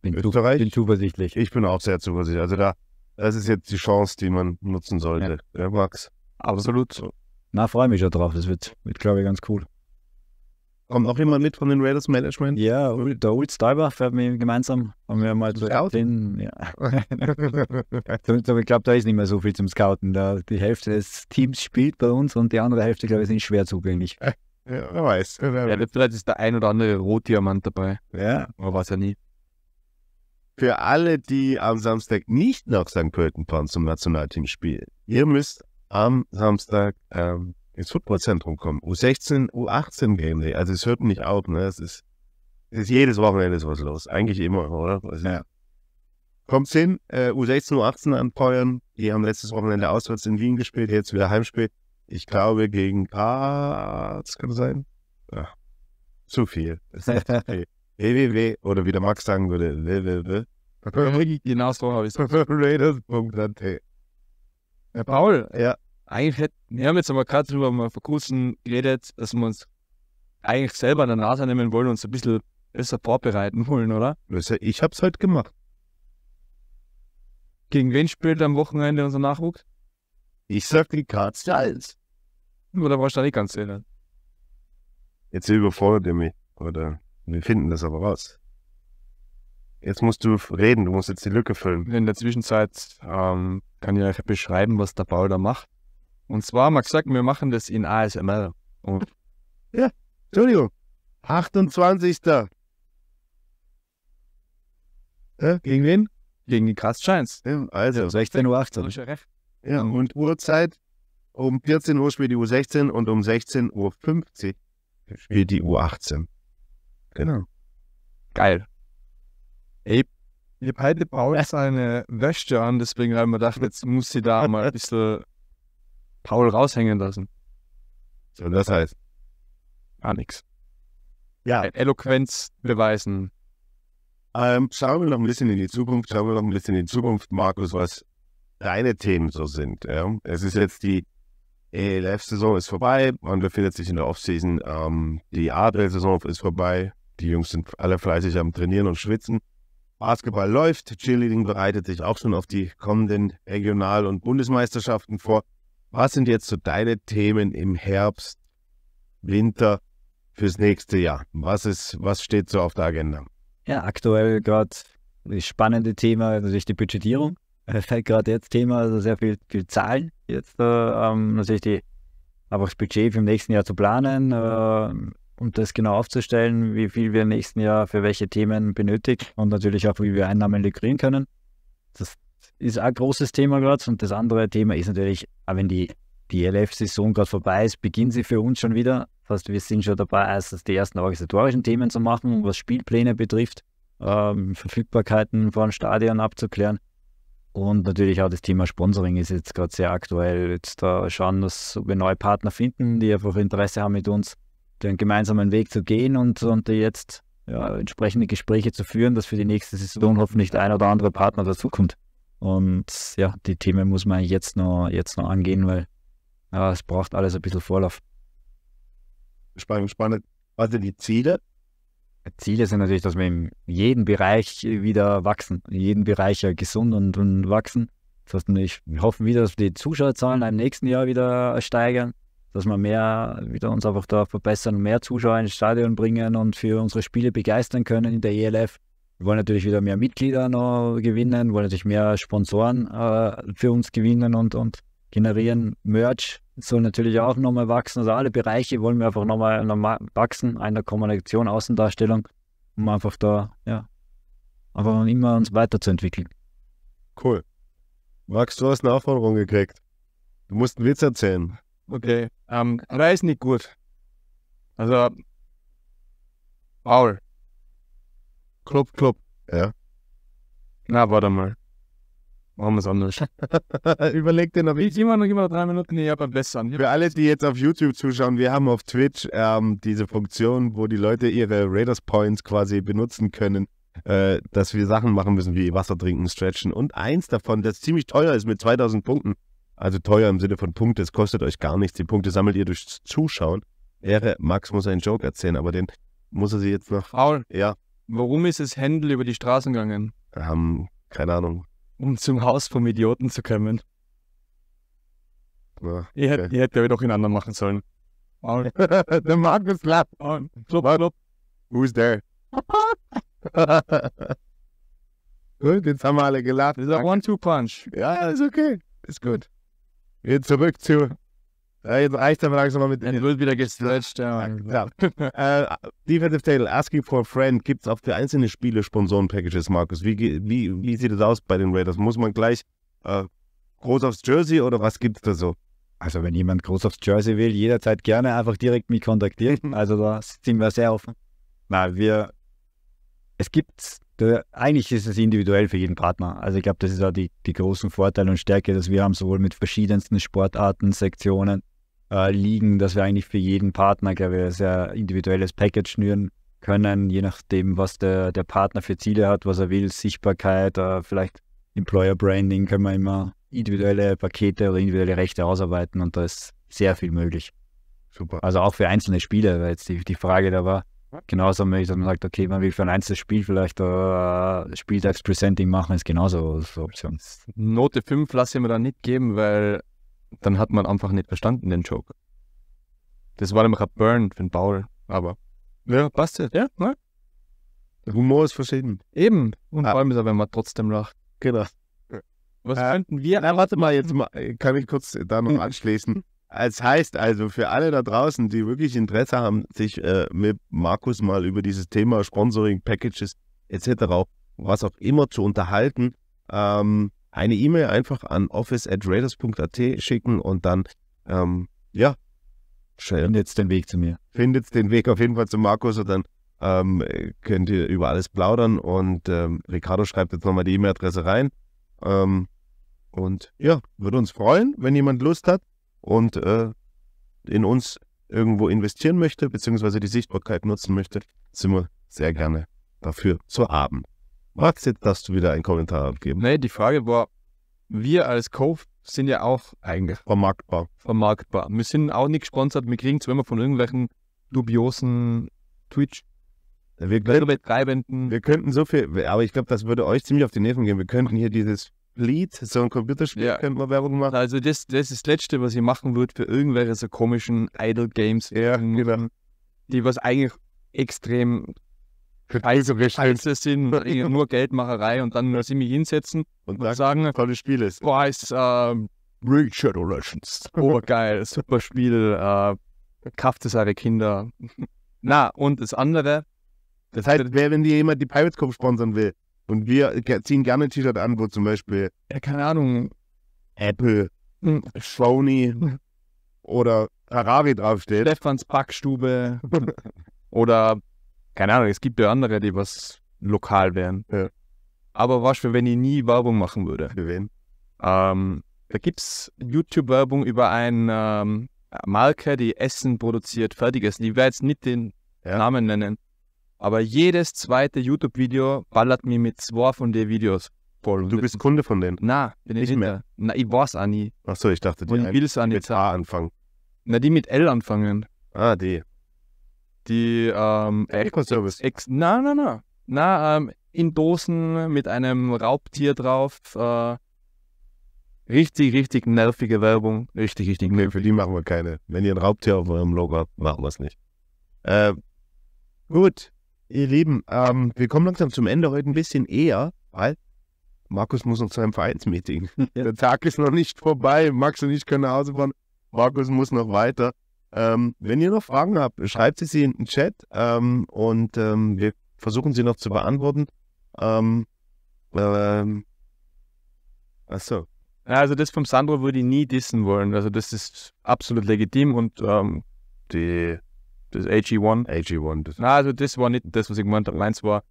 bin Österreich. Bin zuversichtlich. Ich bin auch sehr zuversichtlich. Also da, das ist jetzt die Chance, die man nutzen sollte. Ja, ja Max. Absolut. Na, freue mich ja drauf. Das wird, wird glaube ich, ganz cool. Kommt auch jemand mit von den Raiders Management? Ja, der Ult Stolbach werden wir gemeinsam, haben wir mal so den, ja. *laughs* ich glaube, da ist nicht mehr so viel zum Scouten. Da, die Hälfte des Teams spielt bei uns und die andere Hälfte, glaube ich, sind schwer zugänglich. Ja, wer weiß. Wer ja, vielleicht ist der ein oder andere Rotdiamant dabei. Ja. Aber weiß ja nie. Für alle, die am Samstag nicht nach St. Pölten fahren zum Nationalteam spielen, ihr müsst am Samstag ähm, ins Footballzentrum kommen. U16, U18 Game Day. Also es hört nicht auf, ne? Es ist, es ist jedes Wochenende ist was los. Eigentlich immer, oder? Also, ja. Kommt's hin, äh, U16, U18 anpeuern. Die haben letztes Wochenende auswärts in Wien gespielt, jetzt wieder Heimspiel. Ich glaube gegen Parts, kann das sein? Ach, zu viel. www *laughs* oder wie der Max sagen würde, www. Genau so habe ich es. Raiders.at. Herr Paul, ja eigentlich hätten, wir haben jetzt aber gerade drüber mal vor kurzem geredet, dass wir uns eigentlich selber an der Nase nehmen wollen und uns ein bisschen besser vorbereiten wollen, oder? Also, ich hab's halt gemacht. Gegen wen spielt am Wochenende unser Nachwuchs? Ich sag die der Cardinals. Oder warst du da nicht ganz sicher? Jetzt überfordert ihr mich, oder? Wir finden das aber raus. Jetzt musst du reden, du musst jetzt die Lücke füllen. In der Zwischenzeit ähm, kann ich euch beschreiben, was der Paul da macht. Und zwar haben wir gesagt, wir machen das in ASML. Und ja, Entschuldigung. 28. Ja, äh, gegen wen? Gegen die Krass Giants. Ja, also, ja, 16 Uhr 18. Ja, mhm. und Uhrzeit um 14 Uhr spielt die U16 und um 16.50 Uhr spielt die U18. Genau. Geil. Ey, ich habe heute Paul seine Wäsche an, deswegen habe ich mir gedacht, jetzt muss sie da mal ein bisschen Paul raushängen lassen. So, das heißt? Gar nichts. Ja. Eloquenz beweisen. Ähm, schauen wir noch ein bisschen in die Zukunft, schauen wir noch ein bisschen in die Zukunft, Markus, was deine Themen so sind. Ja? Es ist jetzt die ELF-Saison ist vorbei, man befindet sich in der Offseason. Ähm, die ADL-Saison ist vorbei, die Jungs sind alle fleißig am Trainieren und Schwitzen. Basketball läuft, Cheerleading bereitet sich auch schon auf die kommenden Regional- und Bundesmeisterschaften vor. Was sind jetzt so deine Themen im Herbst, Winter fürs nächste Jahr? Was ist, was steht so auf der Agenda? Ja, aktuell gerade das spannende Thema ist natürlich die Budgetierung. gerade *laughs* jetzt Thema, also sehr viel, viel Zahlen. Jetzt äh, natürlich die, aber das Budget für im nächsten Jahr zu planen äh, und das genau aufzustellen, wie viel wir im nächsten Jahr für welche Themen benötigen und natürlich auch, wie wir Einnahmen lukrieren können. Das ist auch ein großes Thema gerade. Und das andere Thema ist natürlich, auch wenn die, die LF-Saison gerade vorbei ist, beginnt sie für uns schon wieder. Das heißt, wir sind schon dabei, erstens die ersten organisatorischen Themen zu machen, was Spielpläne betrifft, ähm, Verfügbarkeiten von Stadion abzuklären. Und natürlich auch das Thema Sponsoring ist jetzt gerade sehr aktuell. Jetzt da äh, schauen, dass wir neue Partner finden, die einfach Interesse haben, mit uns den gemeinsamen Weg zu gehen und, und jetzt ja, entsprechende Gespräche zu führen, dass für die nächste Saison hoffentlich der ein oder andere Partner dazukommt. Und ja, die Themen muss man jetzt noch, jetzt noch angehen, weil ja, es braucht alles ein bisschen Vorlauf. Spannend. spannend. Also die Ziele? Ziele sind natürlich, dass wir in jedem Bereich wieder wachsen, in jedem Bereich ja gesund und, und wachsen. Das heißt, ich, wir hoffen wieder, dass die Zuschauerzahlen im nächsten Jahr wieder steigern, dass wir mehr wieder uns einfach da verbessern, mehr Zuschauer ins Stadion bringen und für unsere Spiele begeistern können in der ELF. Wir wollen natürlich wieder mehr Mitglieder noch gewinnen, wollen natürlich mehr Sponsoren äh, für uns gewinnen und, und generieren. Merch soll natürlich auch nochmal wachsen. Also alle Bereiche wollen wir einfach nochmal wachsen, einer Kommunikation, Außendarstellung, um einfach da, ja, einfach immer uns weiterzuentwickeln. Cool. Max, du hast eine Aufforderung gekriegt. Du musst einen Witz erzählen. Okay. Ähm, um, ist nicht gut. Also, Paul, Klopf, klopf. Ja. Na, warte mal. Machen wir es anders. *laughs* Überleg den noch. Ich immer noch immer noch drei Minuten hier beim Bessern. Für alle, die jetzt auf YouTube zuschauen, wir haben auf Twitch ähm, diese Funktion, wo die Leute ihre Raiders Points quasi benutzen können, äh, dass wir Sachen machen müssen wie Wasser trinken, stretchen und eins davon, das ziemlich teuer ist mit 2000 Punkten. Also teuer im Sinne von Punkte, es kostet euch gar nichts. Die Punkte sammelt ihr durchs Zuschauen. Ehre, Max muss einen Joke erzählen, aber den muss er sie jetzt noch. Faul. Ja. Warum ist es Händel über die Straßen gegangen? Ähm, keine Ahnung. Um zum Haus vom Idioten zu kommen. Ja, ah, okay. Ich hätte, ich hätte doch einen anderen machen sollen. Ah, *laughs* der Markus lacht. Klopp, klopp. Who's there? *laughs* gut, jetzt haben wir alle gelacht. Das ist ein One-Two-Punch. Ja, ist okay. Ist gut. Jetzt zurück zu ja, äh, jetzt reicht aber langsam mal mit. Dann wird wieder gestretched. Ja, ja, ja. äh, Defensive Tackle, Asking for a Friend gibt es auch für einzelne Spiele Sponsoren-Packages, Markus. Wie, wie, wie sieht es aus bei den Raiders? Muss man gleich äh, groß aufs Jersey oder was gibt es da so? Also, wenn jemand groß aufs Jersey will, jederzeit gerne einfach direkt mich kontaktieren. *laughs* Also, da sind wir sehr offen. Nein, wir. Es gibt. Eigentlich ist es individuell für jeden Partner. Also, ich glaube, das ist auch die, die großen Vorteile und Stärke, dass wir haben, sowohl mit verschiedensten Sportarten, Sektionen, äh, liegen, dass wir eigentlich für jeden Partner, glaube ich, ein sehr individuelles Package schnüren können, je nachdem, was der, der Partner für Ziele hat, was er will, Sichtbarkeit, äh, vielleicht Employer Branding, können wir immer individuelle Pakete oder individuelle Rechte ausarbeiten und da ist sehr viel möglich. Super. Also auch für einzelne Spiele, weil jetzt die, die Frage da war, genauso wenn ich dann sagt, okay, man will für ein einzelnes Spiel vielleicht äh, Spieltags-Presenting machen, ist genauso so Option. Note 5 lasse ich mir da nicht geben, weil dann hat man einfach nicht verstanden, den Joke. Das war nämlich ein Burn für den Paul, aber. Ja, passt jetzt, ja, ne? Der Humor ist verschieden. Eben. Und ah. vor allem ist er, wenn man trotzdem lacht. Genau. Was äh, könnten wir. Na, warte mal, jetzt mal, äh, kann ich kurz da noch mhm. anschließen. Es heißt also für alle da draußen, die wirklich Interesse haben, sich äh, mit Markus mal über dieses Thema Sponsoring, Packages etc., was auch immer zu unterhalten, ähm, eine E-Mail einfach an office at raiders.at schicken und dann, ähm, ja, findet den Weg zu mir. Findet den Weg auf jeden Fall zu Markus und dann ähm, könnt ihr über alles plaudern. Und ähm, Ricardo schreibt jetzt nochmal die E-Mail-Adresse rein. Ähm, und ja, würde uns freuen, wenn jemand Lust hat und äh, in uns irgendwo investieren möchte, beziehungsweise die Sichtbarkeit nutzen möchte, sind wir sehr gerne dafür zu haben. Max, jetzt darfst du wieder einen Kommentar abgeben. Nee, die Frage war, wir als Cove sind ja auch eigentlich vermarktbar. Vermarktbar. Wir sind auch nicht gesponsert, wir kriegen zwar immer von irgendwelchen dubiosen Twitch wir könnten, wir könnten so viel, aber ich glaube, das würde euch ziemlich auf die Nerven gehen. Wir könnten hier dieses Lied, so ein Computerspiel, ja. könnten wir Werbung machen. Also das, das ist das Letzte, was ich machen würde für irgendwelche so komischen Idle Games. Ja, genau. Die was eigentlich extrem für Also, also ist nur Geldmacherei und dann muss ich mich hinsetzen und, und sagen, tolles Spiel ist. Boah, ist ähm, Richard Origins. *laughs* Oh, geil, super Spiel. Äh, Kraft es eure Kinder. *laughs* Na, und das andere. Das heißt, wer, wenn dir jemand die Pirates Cup sponsern will und wir ziehen gerne ein T-Shirt an, wo zum Beispiel. Ja, keine Ahnung. Apple, hm. Sony *laughs* oder Harari draufsteht. Stefans Packstube oder keine Ahnung, es gibt ja andere, die was lokal wären. Ja. Aber was für, wenn ich nie Werbung machen würde? Für wen? Ähm, da gibt es YouTube-Werbung über ähm, eine ähm, Marke, die Essen produziert, fertiges. Ich werde jetzt nicht den ja. Namen nennen. Aber jedes zweite YouTube-Video ballert mir mit zwei von den Videos voll. Du bist Kunde von denen? Na, bin ich nicht mehr. Na, ich war's auch nie. Achso, ich dachte, die, ich will's auch nicht mit A anfangen. Na, die mit L anfangen. Ah, die die ähm, äh, Eco-Service. Na, na, na. Na, ähm, in Dosen mit einem Raubtier drauf. Äh, richtig, richtig nervige Werbung. Richtig, richtig nervig. Nee, für die machen wir keine. Wenn ihr ein Raubtier auf eurem Logo habt, machen wir es nicht. Äh, gut, ihr Lieben, ähm, wir kommen langsam zum Ende heute ein bisschen eher, weil Markus muss noch zu einem Vereinsmeeting. *laughs* Der Tag ist noch nicht vorbei. Max und ich können nach Hause fahren. Markus muss noch weiter. Ähm, wenn ihr noch Fragen habt, schreibt sie, sie in den Chat ähm, und ähm, wir versuchen sie noch zu beantworten. Ähm, ähm achso. Also das vom Sandro würde ich nie dissen wollen. Also das ist absolut legitim und ähm, die, das AG1. AG1. Das Nein, also das war nicht das, was ich gemeint habe. Meins war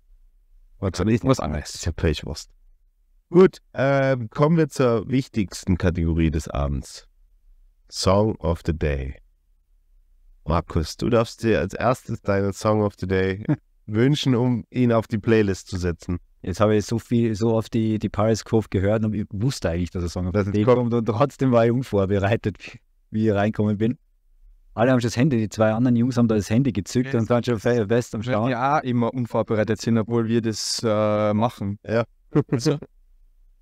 was, was anderes. Ist ja Pechwurst. Gut, äh, kommen wir zur wichtigsten Kategorie des Abends. Song of the Day. Markus, du darfst dir als erstes deinen Song of the Day *laughs* wünschen, um ihn auf die Playlist zu setzen. Jetzt habe ich so viel, so oft die, die Paris Cove gehört und ich wusste eigentlich, dass der Song auf the Day kommt und trotzdem war ich unvorbereitet, wie ich reinkommen bin. Alle haben schon das Handy, die zwei anderen Jungs haben da das Handy gezückt ja, und waren schon fest am Schauen. Ja, immer unvorbereitet sind, obwohl wir das äh, machen. Ja. Also,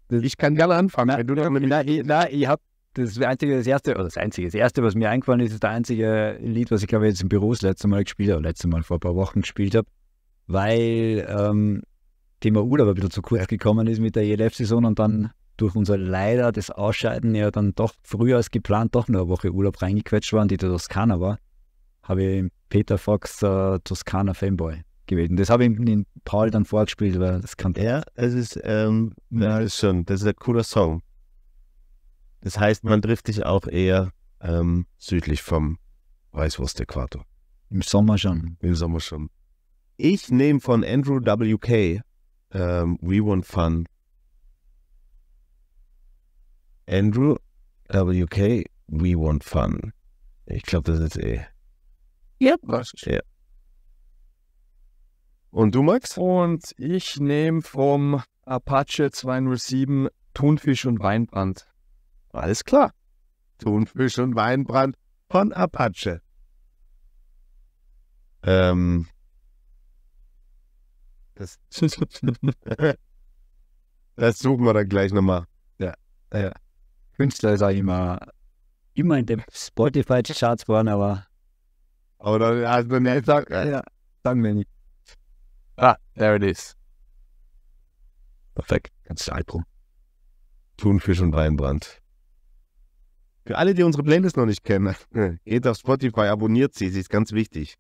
ich kann gerne anfangen. Nein, ich, ich habe das einzige, das erste, oder das einzige, das erste, was mir eingefallen ist, ist das einzige Lied, was ich glaube jetzt im Büro das letzte Mal gespielt habe, letzte Mal vor ein paar Wochen gespielt habe, weil ähm, Thema Urlaub ein bisschen zu kurz gekommen ist mit der ELF-Saison und dann durch unser leider das Ausscheiden ja dann doch früher als geplant doch nur eine Woche Urlaub reingequetscht waren, die der Toskana war, habe ich Peter Fox äh, Toskana Fanboy gewählt. Und das habe ich den Paul dann vorgespielt, weil das kannte Ja, es ist, ähm, ja, das ist schön. Das ist ein cooler Song. Das heißt, man trifft sich auch eher ähm, südlich vom Weißwurst-Äquator. Im Sommer schon. Im Sommer schon. Ich nehme von Andrew WK ähm, We Want Fun. Andrew WK We Want Fun. Ich glaube, das ist eh. Ja, was? Ja. Und du, Max? Und ich nehme vom Apache 207 Thunfisch und Weinbrand. Alles klar. Thunfisch und Weinbrand von Apache. Ähm. Das, *laughs* das suchen wir dann gleich nochmal. Ja, ja. Künstler ist auch immer, immer in den Spotify-Charts vorne, aber. Aber dann hast du nicht gesagt. Ja, sagen wir nicht. Ah, there it is. Perfekt, ganz Album. Thunfisch und Weinbrand. Für alle, die unsere Playlist noch nicht kennen, *laughs* geht auf Spotify, abonniert sie, sie ist ganz wichtig.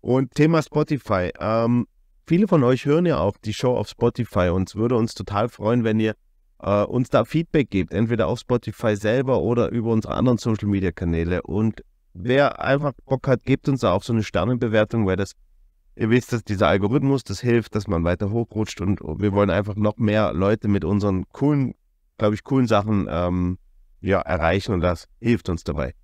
Und Thema Spotify. Ähm, viele von euch hören ja auch die Show auf Spotify und es würde uns total freuen, wenn ihr äh, uns da Feedback gebt, entweder auf Spotify selber oder über unsere anderen Social Media Kanäle. Und wer einfach Bock hat, gebt uns da auch so eine Sternenbewertung, weil das, ihr wisst, dass dieser Algorithmus, das hilft, dass man weiter hochrutscht und wir wollen einfach noch mehr Leute mit unseren coolen, glaube ich, coolen Sachen ähm, ja, erreichen und das hilft uns dabei.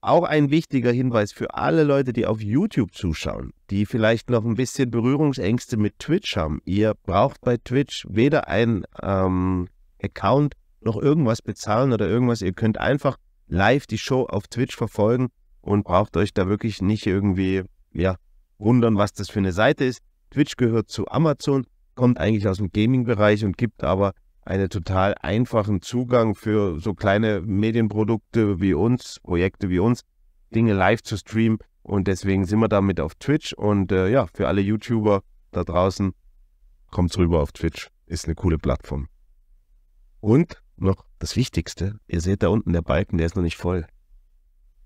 Auch ein wichtiger Hinweis für alle Leute, die auf YouTube zuschauen, die vielleicht noch ein bisschen Berührungsängste mit Twitch haben. Ihr braucht bei Twitch weder einen ähm, Account noch irgendwas bezahlen oder irgendwas. Ihr könnt einfach live die Show auf Twitch verfolgen und braucht euch da wirklich nicht irgendwie ja, wundern, was das für eine Seite ist. Twitch gehört zu Amazon, kommt eigentlich aus dem Gaming-Bereich und gibt aber einen total einfachen Zugang für so kleine Medienprodukte wie uns, Projekte wie uns, Dinge live zu streamen. Und deswegen sind wir damit auf Twitch. Und äh, ja, für alle YouTuber da draußen, kommt's rüber auf Twitch. Ist eine coole Plattform. Und noch das Wichtigste, ihr seht da unten der Balken, der ist noch nicht voll.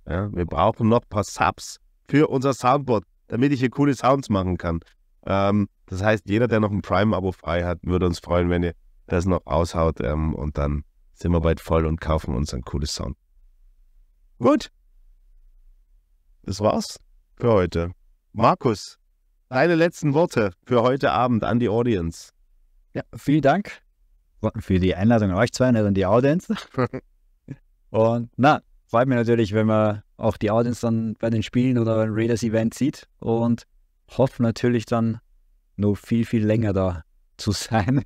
Ja, wir brauchen noch ein paar Subs für unser Soundboard, damit ich hier coole Sounds machen kann. Ähm, das heißt, jeder, der noch ein Prime-Abo frei hat, würde uns freuen, wenn ihr das noch aushaut ähm, und dann sind wir bald voll und kaufen uns ein cooles Sound. Gut. Das war's für heute. Markus, deine letzten Worte für heute Abend an die Audience. Ja, vielen Dank für die Einladung an euch zwei und an die Audience. *laughs* und na, freut mich natürlich, wenn man auch die Audience dann bei den Spielen oder beim Raiders Event sieht und hoffe natürlich dann noch viel, viel länger da zu sein.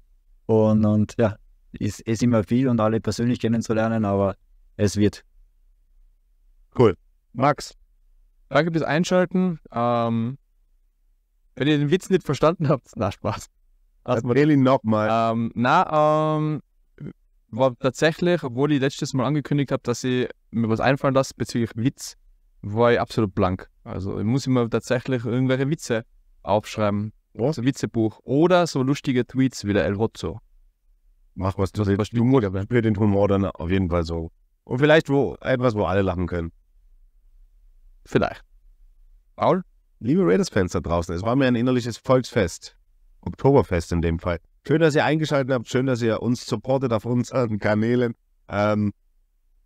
Und, und ja, ist, ist immer viel und alle persönlich kennenzulernen, aber es wird. Cool. Max, danke fürs Einschalten. Ähm, wenn ihr den Witz nicht verstanden habt, *laughs* na Spaß. Erzähl ihn nochmal. Ähm, na, ähm, war tatsächlich, obwohl ich letztes Mal angekündigt habe, dass ich mir was einfallen lasse bezüglich Witz, war ich absolut blank. Also ich muss immer tatsächlich irgendwelche Witze aufschreiben. Was? So Witzebuch. Oder so lustige Tweets wie der El Hotzo. Mach was du willst. Du musst spiel den Humor dann auf jeden Fall so. Und vielleicht wo etwas, wo alle lachen können. Vielleicht. Paul? Liebe Raiders-Fans da draußen, es war mir ein innerliches Volksfest. Oktoberfest in dem Fall. Schön, dass ihr eingeschaltet habt. Schön, dass ihr uns supportet auf unseren Kanälen. Ähm,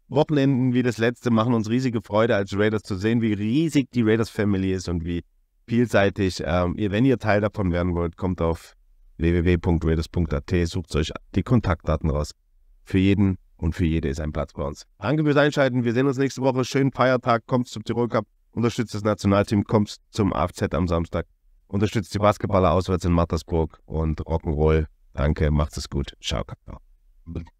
Wochenenden wie das letzte machen uns riesige Freude als Raiders zu sehen, wie riesig die Raiders-Family ist und wie vielseitig. Ähm, wenn ihr Teil davon werden wollt, kommt auf www.raiders.at, sucht euch die Kontaktdaten raus. Für jeden und für jede ist ein Platz bei uns. Danke fürs Einschalten. Wir sehen uns nächste Woche. Schönen Feiertag. Kommt zum Tirol Cup, unterstützt das Nationalteam, kommt zum AFZ am Samstag, unterstützt die Basketballer auswärts in Mattersburg und Rock'n'Roll. Danke, macht es gut. Ciao, Kakao.